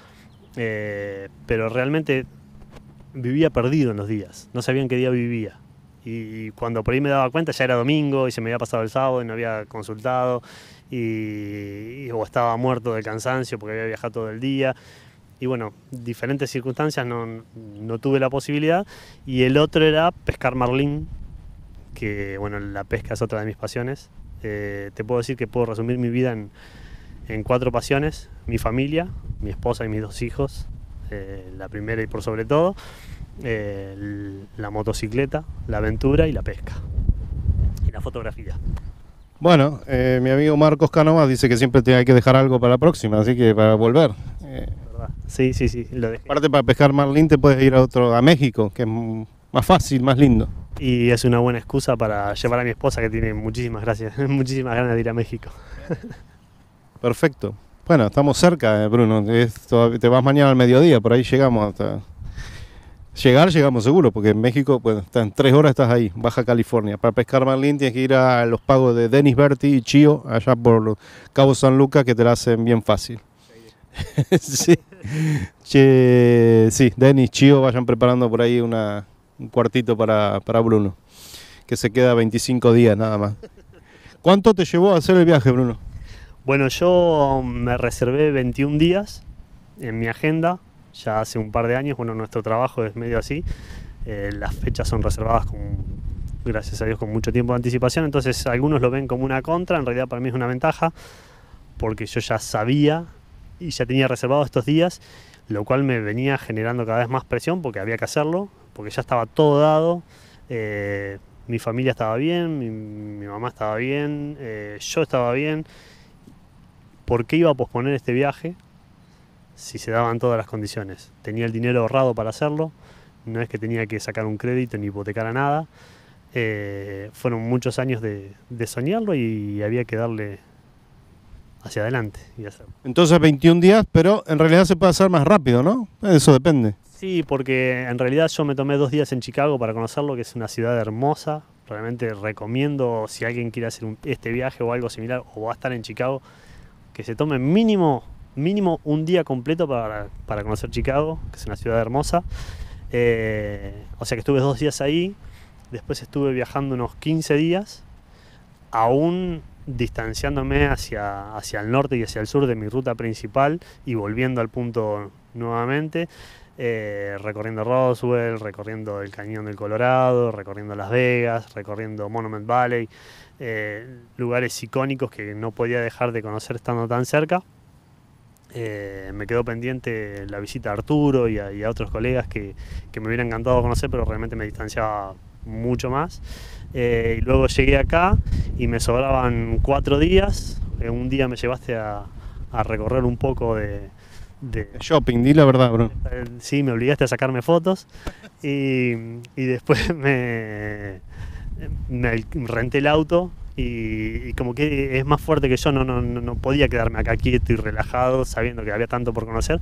eh, pero realmente vivía perdido en los días, no sabía en qué día vivía. Y, cuando por ahí me daba cuenta ya era domingo y se me había pasado el sábado y no había consultado y, estaba muerto de cansancio porque había viajado todo el día. Y bueno, diferentes circunstancias no, tuve la posibilidad. Y el otro era pescar marlín, que bueno, la pesca es otra de mis pasiones. Eh, te puedo decir que puedo resumir mi vida en, cuatro pasiones, mi familia, mi esposa y mis dos hijos, eh, la primera y por sobre todo, eh, la motocicleta, la aventura y la pesca, y la fotografía.
Bueno, eh, mi amigo Marcos Canovas dice que siempre te hay que dejar algo para la próxima, así que para volver. Eh, sí, sí, sí, lo dejé. Aparte para pescar marlín te puedes ir a otro, a México, que es más fácil, más lindo. Y es una buena excusa
para llevar a mi esposa que tiene muchísimas gracias, muchísimas ganas de ir a México.
Perfecto. Bueno, estamos cerca, eh, Bruno. te vas mañana al mediodía, por ahí llegamos hasta... Llegar, llegamos seguro, porque en México, bueno, está en tres horas estás ahí, Baja California. Para pescar marlín tienes que ir a los pagos de Denis Berti y Chio, allá por Cabo San Lucas, que te la hacen bien fácil. sí. sí, Denis, Chio, vayan preparando por ahí una, un cuartito para, para Bruno, que se queda 25 días nada más. ¿Cuánto te llevó a hacer el viaje, Bruno? Bueno,
yo me reservé 21 días en mi agenda ya hace un par de años. Bueno, nuestro trabajo es medio así. Eh, las fechas son reservadas con, gracias a Dios, con mucho tiempo de anticipación. Entonces algunos lo ven como una contra, en realidad para mí es una ventaja, porque yo ya sabía y ya tenía reservado estos días, lo cual me venía generando cada vez más presión porque había que hacerlo, porque ya estaba todo dado. Eh, mi familia estaba bien, mi, mamá estaba bien, eh, yo estaba bien. ¿Por qué iba a posponer este viaje? si se daban todas las condiciones. Tenía el dinero ahorrado para hacerlo, no es que tenía que sacar un crédito ni hipotecar a nada. Eh, fueron muchos años de, de, soñarlo y había que darle hacia adelante
y hacerlo. Entonces 21 días, pero en realidad se puede hacer más rápido, ¿no? Eso depende.
Sí, porque en realidad yo me tomé dos días en Chicago para conocerlo, que es una ciudad hermosa. Realmente recomiendo si alguien quiere hacer este viaje o algo similar o va a estar en Chicago, que se tome mínimo mínimo un día completo para, conocer Chicago, que es una ciudad hermosa. Eh, o sea que estuve dos días ahí, después estuve viajando unos 15 días, aún distanciándome hacia, hacia el norte y hacia el sur de mi ruta principal y volviendo al punto nuevamente, eh, recorriendo Roswell, recorriendo el Cañón del Colorado, recorriendo Las Vegas, recorriendo Monument Valley, eh, lugares icónicos que no podía dejar de conocer estando tan cerca. Eh, me quedó pendiente la visita a Arturo y a, otros colegas que, me hubiera encantado conocer, pero realmente me distanciaba mucho más. Eh, y luego llegué acá y me sobraban cuatro días. Eh, un día me llevaste a, recorrer un poco de, Shopping, di la verdad, bro. Sí, me obligaste a sacarme fotos y, después me renté el auto y, como que es más fuerte que yo, no, podía quedarme acá quieto y relajado sabiendo que había tanto por conocer.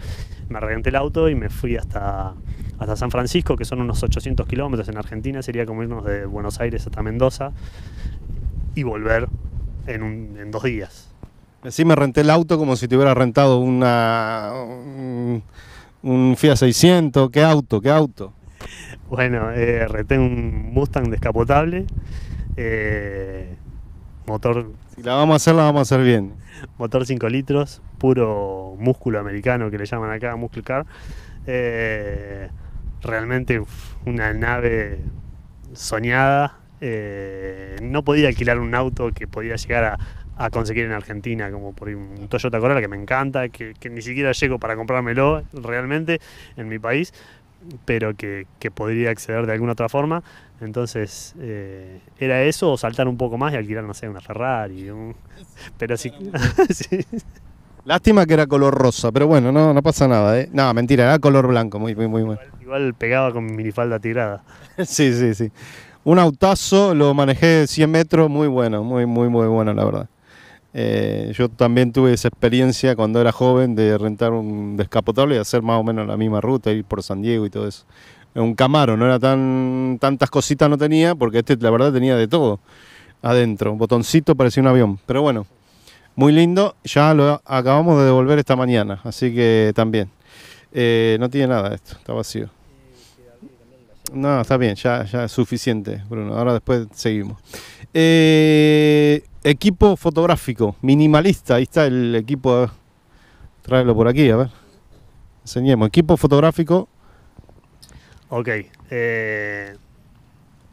Me arreglé el auto y me fui hasta, hasta San Francisco, que son unos 800 kilómetros en Argentina, sería como irnos de Buenos Aires hasta Mendoza y volver en, dos días.
Así me renté el auto como si te hubiera rentado una, un, Fiat 600, qué auto, qué auto. Bueno, eh, renté un Mustang descapotable.
Eh, motor... Si la vamos a hacer, la vamos a hacer bien. Motor 5 litros, puro músculo americano que le llaman acá, muscle car. Eh, realmente una nave soñada. Eh, no podía alquilar un auto que podía llegar a, conseguir en Argentina, como por un Toyota Corolla que me encanta, que, ni siquiera llego para comprármelo realmente en mi país, pero que, que, podría acceder de alguna otra forma. Entonces, eh, era eso o saltar un poco más y alquilar, no sé, una Ferrari. Un... Pero sí.
Lástima que era color rosa, pero bueno, no, no pasa nada. ¿eh? No, mentira, era color blanco, muy, muy, muy bueno. Igual pegaba con minifalda tirada. sí, sí, sí. Un autazo, lo manejé 100 metros, muy bueno, muy, muy, muy bueno, la verdad. Eh, yo también tuve esa experiencia cuando era joven de rentar un descapotable y hacer más o menos la misma ruta, ir por San Diego y todo eso. Un Camaro, no era tan tantas cositas no tenía, porque este la verdad tenía de todo adentro, un botoncito parecía un avión, pero bueno, muy lindo, ya lo acabamos de devolver esta mañana, así que también. Eh, no tiene nada esto, está vacío. No, está bien, ya, ya es suficiente, Bruno. Ahora después seguimos. Eh, equipo fotográfico, minimalista. Ahí está el equipo. Tráelo por aquí, a ver. Enseñemos. Equipo fotográfico.
Ok. Eh,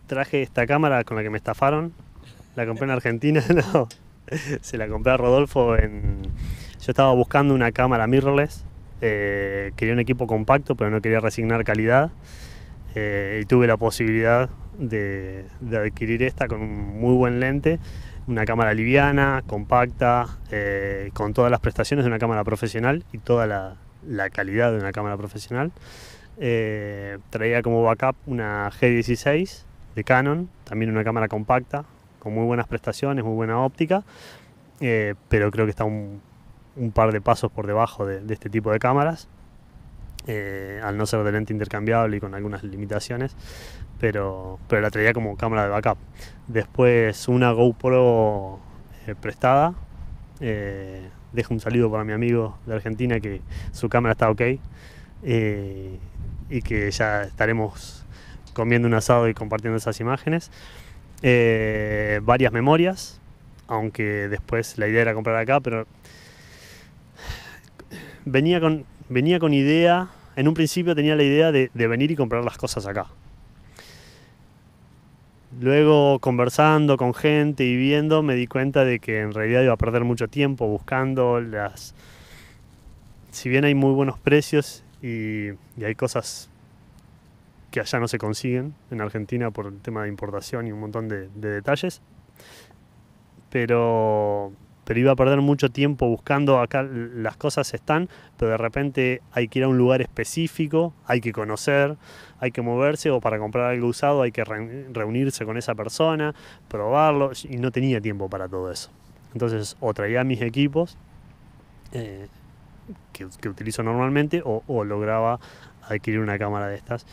traje esta cámara con la que me estafaron. La compré en Argentina, no. Se la compré a Rodolfo en... Yo estaba buscando una cámara mirrorless. Eh, quería un equipo compacto, pero no quería resignar calidad. y tuve la posibilidad de, adquirir esta con un muy buen lente, una cámara liviana, compacta, eh, con todas las prestaciones de una cámara profesional y toda la, calidad de una cámara profesional. Eh, traía como backup una G16 de Canon, también una cámara compacta, con muy buenas prestaciones, muy buena óptica, eh, pero creo que está un, par de pasos por debajo de, este tipo de cámaras. al no ser de lente intercambiable y con algunas limitaciones, pero, pero la traía como cámara de backup. Después una GoPro eh, prestada. Eh, dejo un saludo para mi amigo de Argentina que su cámara está ok eh, y que ya estaremos comiendo un asado y compartiendo esas imágenes. varias memorias, aunque después la idea era comprar acá, pero venía con, venía con idea, en un principio tenía la idea de venir y comprar las cosas acá Luego conversando con gente y viendo me di cuenta de que en realidad iba a perder mucho tiempo buscando las... Si bien hay muy buenos precios y, hay cosas que allá no se consiguen en Argentina por el tema de importación y un montón de, de detalles, pero pero iba a perder mucho tiempo buscando, acá las cosas están, pero de repente hay que ir a un lugar específico, hay que conocer, hay que moverse o para comprar algo usado hay que reunirse con esa persona, probarlo, y no tenía tiempo para todo eso. Entonces o traía mis equipos eh, que, utilizo normalmente o, lograba adquirir una cámara de estas.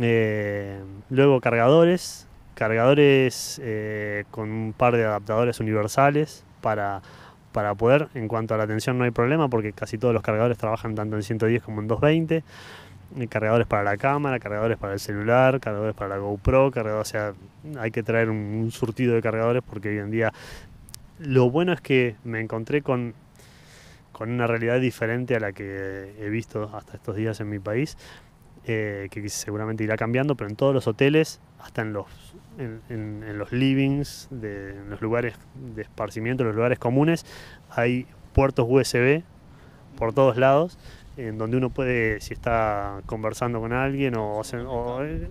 Eh, luego cargadores, cargadores eh, con un par de adaptadores universales para, para poder. En cuanto a la tensión no hay problema porque casi todos los cargadores trabajan tanto en 110 como en 220. Eh, cargadores para la cámara, cargadores para el celular, cargadores para la GoPro, cargadores, o sea, hay que traer un, surtido de cargadores porque hoy en día lo bueno es que me encontré con con una realidad diferente a la que he visto hasta estos días en mi país, eh, que seguramente irá cambiando, pero en todos los hoteles, hasta en los en, los livings, de, en los lugares de esparcimiento, en los lugares comunes, hay puertos USB por todos lados en donde uno puede, si está conversando con alguien o,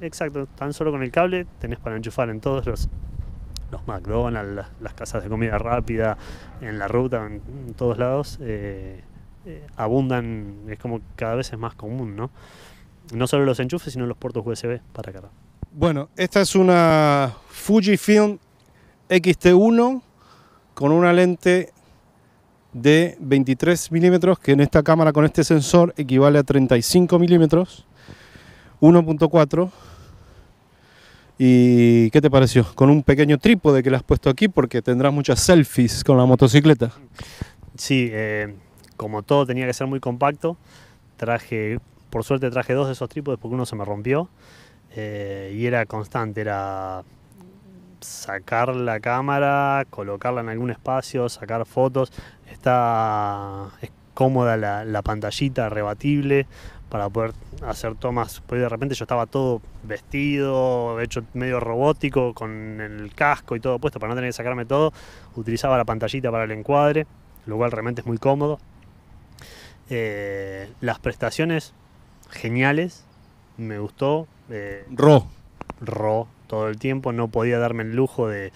exacto, tan solo con el cable tenés para enchufar en todos los, los McDonald's, las, casas de comida rápida, en la ruta, en, todos lados, eh, eh, abundan, es como cada vez es más común, ¿no? No solo los
enchufes, sino los puertos USB para cargar. Bueno, esta es una Fujifilm XT1 con una lente de 23 milímetros que en esta cámara con este sensor equivale a 35 milímetros 1.4 y qué te pareció con un pequeño trípode que le has puesto aquí porque tendrás muchas selfies con la motocicleta sí eh,
como todo tenía que ser muy compacto traje por suerte traje dos de esos trípodes porque uno se me rompió eh, y era constante, era sacar la cámara, colocarla en algún espacio, sacar fotos. Está es cómoda la, pantallita rebatible para poder hacer tomas. Pues de repente yo estaba todo vestido, hecho medio robótico, con el casco y todo puesto para no tener que sacarme todo. Utilizaba la pantallita para el encuadre, lo cual realmente es muy cómodo. Eh, las prestaciones geniales, me gustó, ro. Ro todo el tiempo. No podía darme el lujo de,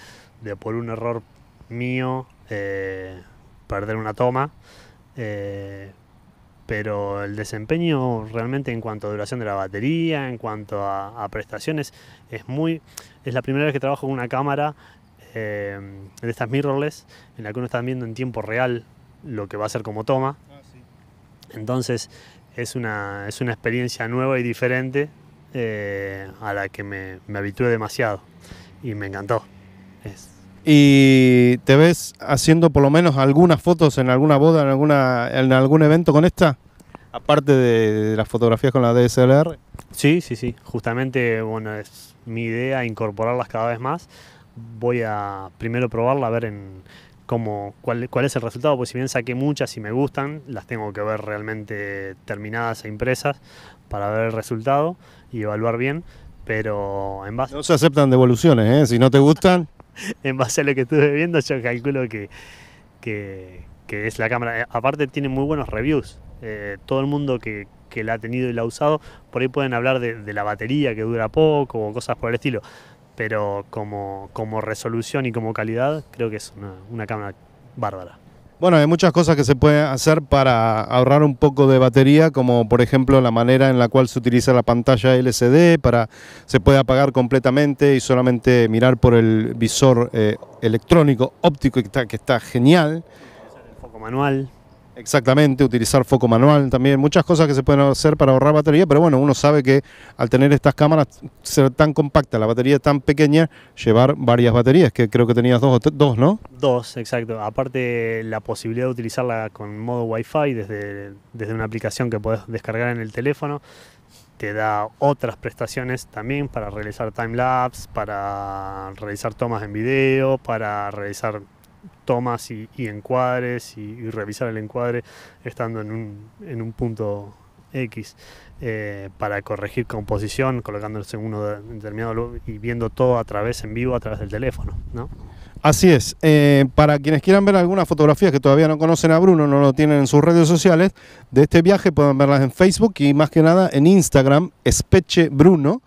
por un error mío, eh, perder una toma. Eh, pero el desempeño realmente en cuanto a duración de la batería, en cuanto a, prestaciones, es muy... Es la primera vez que trabajo con una cámara eh, de estas mirrorless, en la que uno está viendo en tiempo real lo que va a ser como toma. Ah, Entonces es una, es una experiencia nueva y diferente eh, a la que me, me habitué demasiado y me encantó.
¿Y te ves haciendo por lo menos algunas fotos en alguna boda, en, alguna, en algún evento con esta? Aparte de las fotografías con la DSLR.
Sí, sí, sí. Justamente, bueno, es mi idea incorporarlas cada vez más. Voy a primero probarla, a ver en como cuál, cuál es el resultado, pues si bien saqué muchas y me gustan, las tengo que ver realmente terminadas e impresas para ver el resultado y evaluar bien, pero en base... No se
aceptan devoluciones, ¿eh? si no te gustan.
en base a lo que estuve viendo, yo calculo que, que, que es la cámara. Eh, aparte tiene muy buenos reviews, eh, todo el mundo que, que, la ha tenido y la ha usado, por ahí pueden hablar de, de la batería que dura poco o cosas por el estilo pero como, resolución y como calidad creo que es una, cámara bárbara.
Bueno, hay muchas cosas que se pueden hacer para ahorrar un poco de batería, como por ejemplo la manera en la cual se utiliza la pantalla LCD, para se puede apagar completamente y solamente mirar por el visor eh, electrónico óptico que está, que está genial. manual. Exactamente, utilizar foco manual también, muchas cosas que se pueden hacer para ahorrar batería, pero bueno, uno sabe que al tener estas cámaras ser tan compacta, la batería tan pequeña, llevar varias baterías, que creo que tenías dos, dos ¿no?
Dos, exacto. Aparte la posibilidad de utilizarla con modo Wi-Fi desde, desde una aplicación que puedes descargar en el teléfono, te da otras prestaciones también para realizar time-lapse, para realizar tomas en video, para realizar tomas y, encuadres y, revisar el encuadre estando en un, punto X eh, para corregir composición, colocándose el uno determinado y viendo todo a través en vivo, a través del teléfono, ¿no?
Así es. Eh, para quienes quieran ver algunas fotografías que todavía no conocen a Bruno, no lo tienen en sus redes sociales, de este viaje pueden verlas en Facebook y más que nada en Instagram, Espeche Bruno,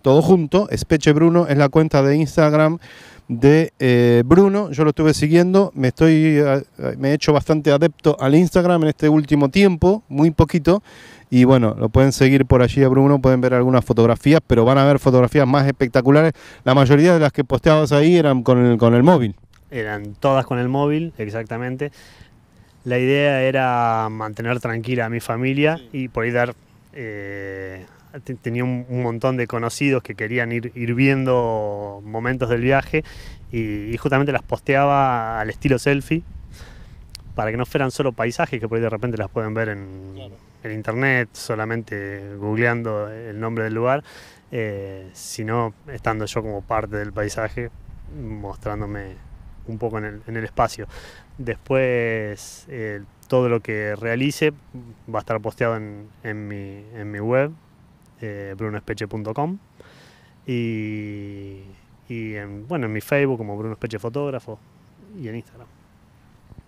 todo junto. Espeche Bruno es la cuenta de Instagram de eh, Bruno. Yo lo estuve siguiendo, me, estoy, me he hecho bastante adepto al Instagram en este último tiempo, muy poquito. Y bueno, lo pueden seguir por allí a Bruno, pueden ver algunas fotografías, pero van a ver fotografías más espectaculares. La mayoría de las que posteabas ahí eran con el, con el móvil.
Eran todas con el móvil, exactamente. La idea era mantener tranquila a mi familia y poder dar eh, tenía un, montón de conocidos que querían ir, viendo momentos del viaje y, justamente las posteaba al estilo selfie para que no fueran solo paisajes que por ahí de repente las pueden ver en, el internet solamente googleando el nombre del lugar, eh, sino estando yo como parte del paisaje mostrándome un poco en el, espacio. Después eh, todo lo que realice va a estar posteado en mi web, eh, brunospeche.com y, bueno, en mi Facebook como Bruno Fotógrafo y en Instagram.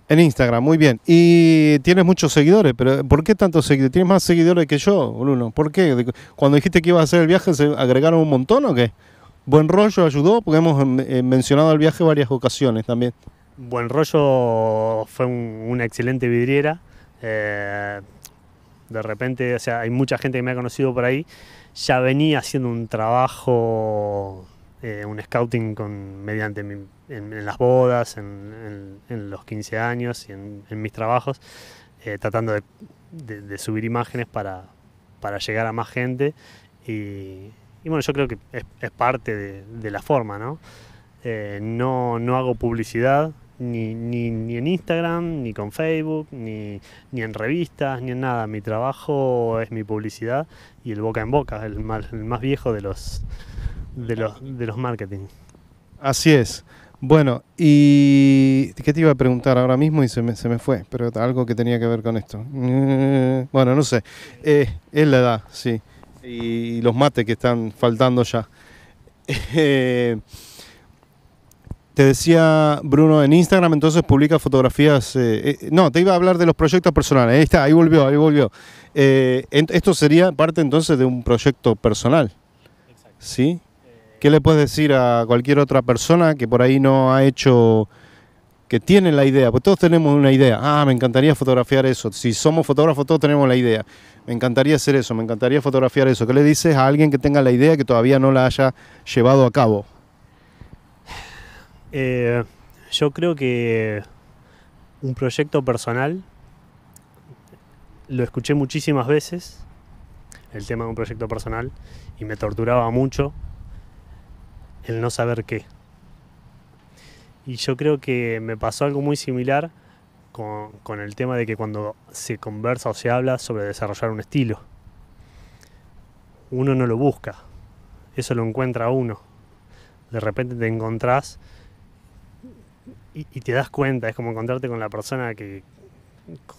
En Instagram, muy bien. Y tienes muchos seguidores, pero eh, ¿por qué tantos seguidores? ¿Tienes más seguidores que yo, Bruno? ¿Por qué? Cuando dijiste que ibas a hacer el viaje, ¿se agregaron un montón o qué? Buen Rollo ayudó, porque hemos eh, mencionado el viaje varias ocasiones también. Buen Rollo fue una excelente vidriera.
Eh, de repente, hay mucha gente que me ha conocido por ahí, ya venía haciendo un trabajo, eh, un scouting con, mediante en, las bodas, en, los 15 años y en, mis trabajos, eh, tratando de, subir imágenes para, llegar a más gente. Y, bueno, yo creo que es, parte de, la forma, ¿no? Eh, ¿no? No hago publicidad, ni, ni, ni en Instagram, ni con Facebook, ni, ni, en revistas, ni en nada. Mi trabajo es mi publicidad y el boca en boca, el más, el más viejo de los, de los, de los marketing.
Así es. Bueno, y ¿qué te iba a preguntar ahora mismo? Y se me, se me fue, pero algo que tenía que ver con esto. Bueno, no sé. Eh, es la edad, sí. Y los mates que están faltando ya. Eh, te decía Bruno, en Instagram entonces publica fotografías. Eh, eh, no, te iba a hablar de los proyectos personales. Ahí está, ahí volvió, ahí volvió. Eh, esto sería parte entonces de un proyecto personal. ¿Sí? ¿Qué le puedes decir a cualquier otra persona que por ahí no ha hecho, que tiene la idea? Pues todos tenemos una idea. Ah, me encantaría fotografiar eso. Si somos fotógrafos, todos tenemos la idea. Me encantaría hacer eso, me encantaría fotografiar eso. ¿Qué le dices a alguien que tenga la idea que todavía no la haya llevado a cabo?
Eh, yo creo que un proyecto personal lo escuché muchísimas veces, el tema de un proyecto personal, y me torturaba mucho el no saber qué. Y yo creo que me pasó algo muy similar con el tema de que cuando se conversa o se habla sobre desarrollar un estilo, uno no lo busca, eso lo encuentra uno. De repente te encontrás y, te das cuenta, es como encontrarte con la persona que.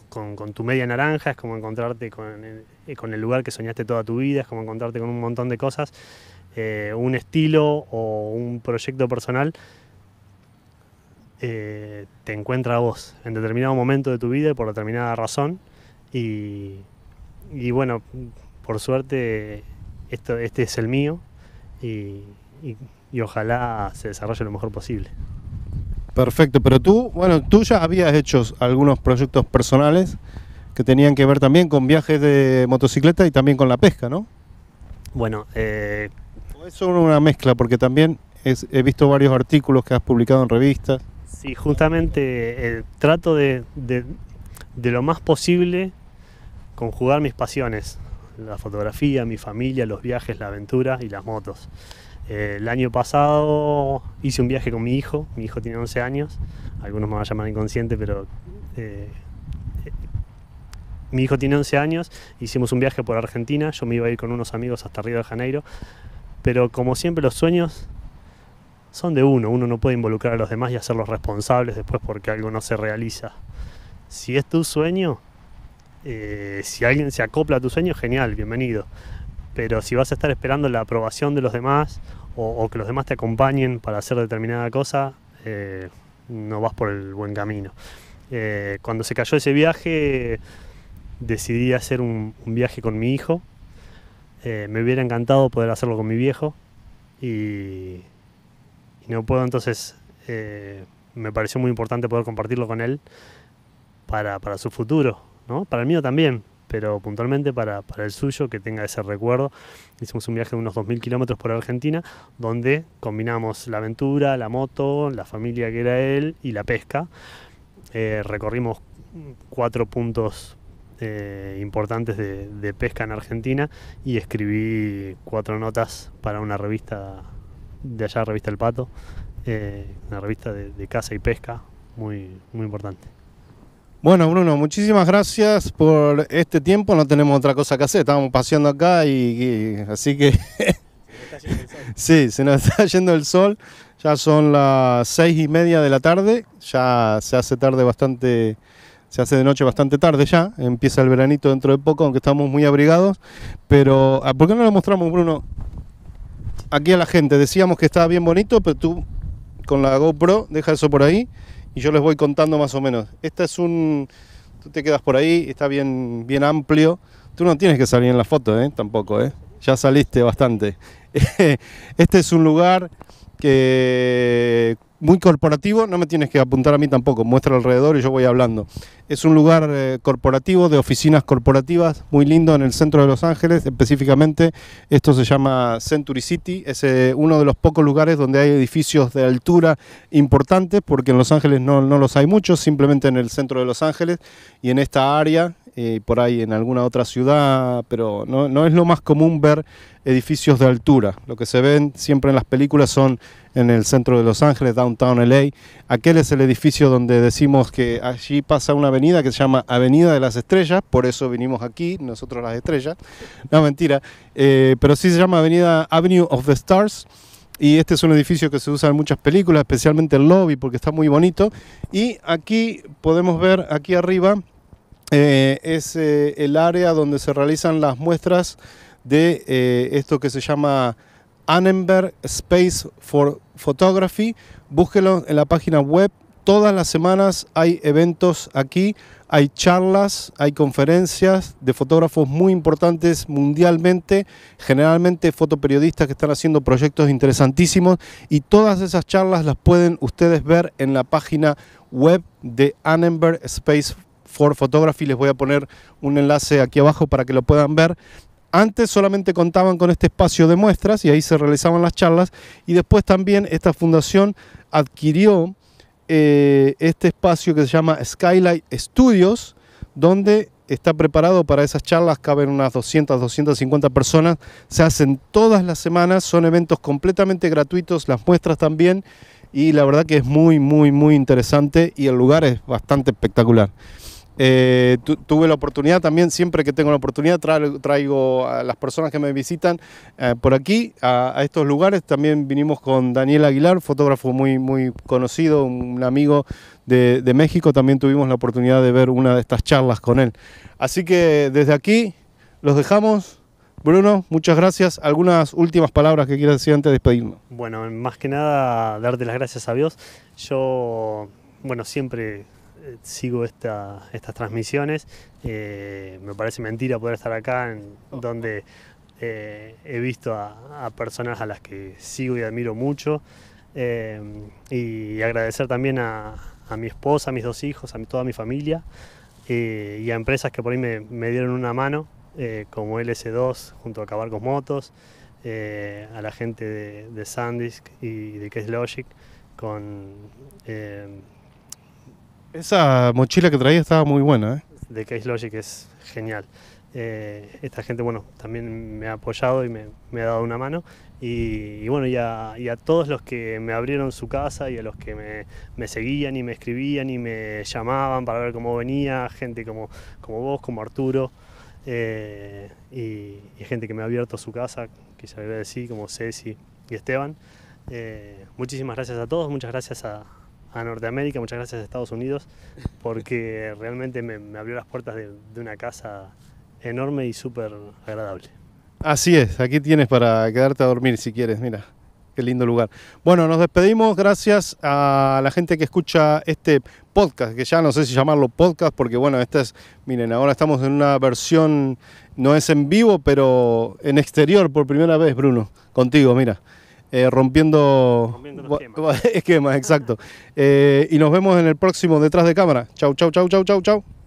Con, tu media naranja, es como encontrarte eh, con el, lugar que soñaste toda tu vida, es como encontrarte con un montón de cosas, eh, un estilo o un proyecto personal eh, te encuentra a vos en determinado momento de tu vida y por determinada razón. Y, bueno, por suerte, esto, este es el mío y ojalá se desarrolle lo mejor posible.
Perfecto, pero tú, bueno, tú ya habías hecho algunos proyectos personales que tenían que ver también con viajes de motocicleta y también con la pesca, ¿no? Bueno, eh... es una mezcla porque también he visto varios artículos que has publicado en revistas.
Sí, justamente eh, trato de lo más posible conjugar mis pasiones, la fotografía, mi familia, los viajes, la aventura y las motos. Eh, el año pasado hice un viaje con mi hijo, mi hijo tiene 11 años, algunos me van a llamar inconsciente, pero eh, eh, mi hijo tiene 11 años, hicimos un viaje por Argentina, yo me iba a ir con unos amigos hasta Río de Janeiro, pero como siempre los sueños son de uno, uno no puede involucrar a los demás y hacerlos responsables después porque algo no se realiza. Si es tu sueño, si alguien se acopla a tu sueño, genial, bienvenido pero si vas a estar esperando la aprobación de los demás o, que los demás te acompañen para hacer determinada cosa, eh, no vas por el buen camino. Eh, cuando se cayó ese viaje, decidí hacer un, viaje con mi hijo. Eh, me hubiera encantado poder hacerlo con mi viejo y, no puedo, entonces me pareció muy importante poder compartirlo con él para, su futuro, ¿no? para el mío también pero puntualmente para, el suyo, que tenga ese recuerdo. Hicimos un viaje de unos 2.000 kilómetros por Argentina, donde combinamos la aventura, la moto, la familia que era él y la pesca. Eh, recorrimos cuatro puntos eh, importantes de, pesca en Argentina y escribí cuatro notas para una revista de allá, Revista El Pato, eh, una revista de, de caza y pesca muy, muy importante.
Bueno, Bruno, muchísimas gracias por este tiempo. No tenemos otra cosa que hacer. Estábamos paseando acá y, así que. Sí, se nos está yendo el sol. Ya son las seis y media de la tarde. Ya se hace tarde bastante. Se hace de noche bastante tarde ya. Empieza el veranito dentro de poco, aunque estamos muy abrigados. Pero, ah, ¿por qué no lo mostramos, Bruno? Aquí a la gente. Decíamos que estaba bien bonito, pero tú con la GoPro, deja eso por ahí y yo les voy contando más o menos. Esta es un... Tú te quedas por ahí, está bien, bien amplio. Tú no tienes que salir en la foto, ¿eh? Tampoco, ¿eh? ya saliste bastante. Este es un lugar muy corporativo, no me tienes que apuntar a mí tampoco, muestra alrededor y yo voy hablando. Es un lugar eh, corporativo, de oficinas corporativas, muy lindo en el centro de Los Ángeles, específicamente esto se llama Century City, es eh, uno de los pocos lugares donde hay edificios de altura importantes, porque en Los Ángeles no, no los hay muchos, simplemente en el centro de Los Ángeles y en esta área, eh, por ahí en alguna otra ciudad, pero no, es lo más común ver edificios de altura. Lo que se ven siempre en las películas son en el centro de Los Ángeles, Downtown LA. Aquel es el edificio donde decimos que allí pasa una avenida que se llama Avenida de las Estrellas, por eso vinimos aquí, nosotros las estrellas. No, mentira, eh, pero sí se llama Avenida Avenue of the Stars y este es un edificio que se usa en muchas películas, especialmente el lobby porque está muy bonito y aquí podemos ver aquí arriba eh, es eh, el área donde se realizan las muestras de eh, esto que se llama Annenberg Space for Photography. Búsquelo en la página web. Todas las semanas hay eventos aquí, hay charlas, hay conferencias de fotógrafos muy importantes mundialmente, generalmente fotoperiodistas que están haciendo proyectos interesantísimos y todas esas charlas las pueden ustedes ver en la página web de Annenberg Space For Photography, les voy a poner un enlace aquí abajo para que lo puedan ver. Antes solamente contaban con este espacio de muestras y ahí se realizaban las charlas y después también esta fundación adquirió eh, este espacio que se llama Skylight Studios, donde está preparado para esas charlas, caben unas 200, 250 personas, se hacen todas las semanas, son eventos completamente gratuitos, las muestras también, y la verdad que es muy, muy, muy interesante y el lugar es bastante espectacular. Eh, tuve la oportunidad también, siempre que tengo la oportunidad, traigo, a las personas que me visitan eh, por aquí, a, estos lugares. También vinimos con Daniel Aguilar, fotógrafo muy, muy conocido, un amigo de México. También tuvimos la oportunidad de ver una de estas charlas con él. Así que desde aquí los dejamos. Bruno, muchas gracias. ¿Algunas últimas palabras que quieras decir antes de despedirnos? Bueno, más que nada, darte las gracias a Dios.
Yo, bueno, siempre sigo estas transmisiones. Eh, me parece mentira poder estar acá, en, oh. donde eh, he visto a, personas a las que sigo y admiro mucho. Eh, y agradecer también a, mi esposa, a mis dos hijos, a toda mi familia y a empresas que por ahí me, dieron una mano, como LS2 junto a Cabarcos Motos, a la gente de, de Sandisk y de Case Logic con
esa mochila que traía estaba muy buena, ¿eh?
De Case Logic es genial. Eh, esta gente, bueno, también me ha apoyado y me, ha dado una mano. Y, bueno, y a, todos los que me abrieron su casa y a los que me, seguían y me escribían y me llamaban para ver cómo venía, gente como, como vos, como Arturo, eh, y, gente que me ha abierto su casa, que se le voy decir, como Ceci y Esteban. Eh, muchísimas gracias a todos, muchas gracias a, a Norteamérica, muchas gracias a Estados Unidos, porque realmente me, abrió las puertas de, de una casa enorme y súper agradable.
Así es, aquí tienes para quedarte a dormir si quieres, mira, qué lindo lugar. Bueno, nos despedimos, gracias a la gente que escucha este podcast, que ya no sé si llamarlo podcast, porque bueno, esta es, miren, ahora estamos en una versión, no es en vivo, pero en exterior por primera vez, Bruno, contigo, mira. Eh, rompiendo, esquemas. exacto. Eh, y nos vemos en el próximo Detrás de Cámara. Chau, chau, chau, chau, chau, chau.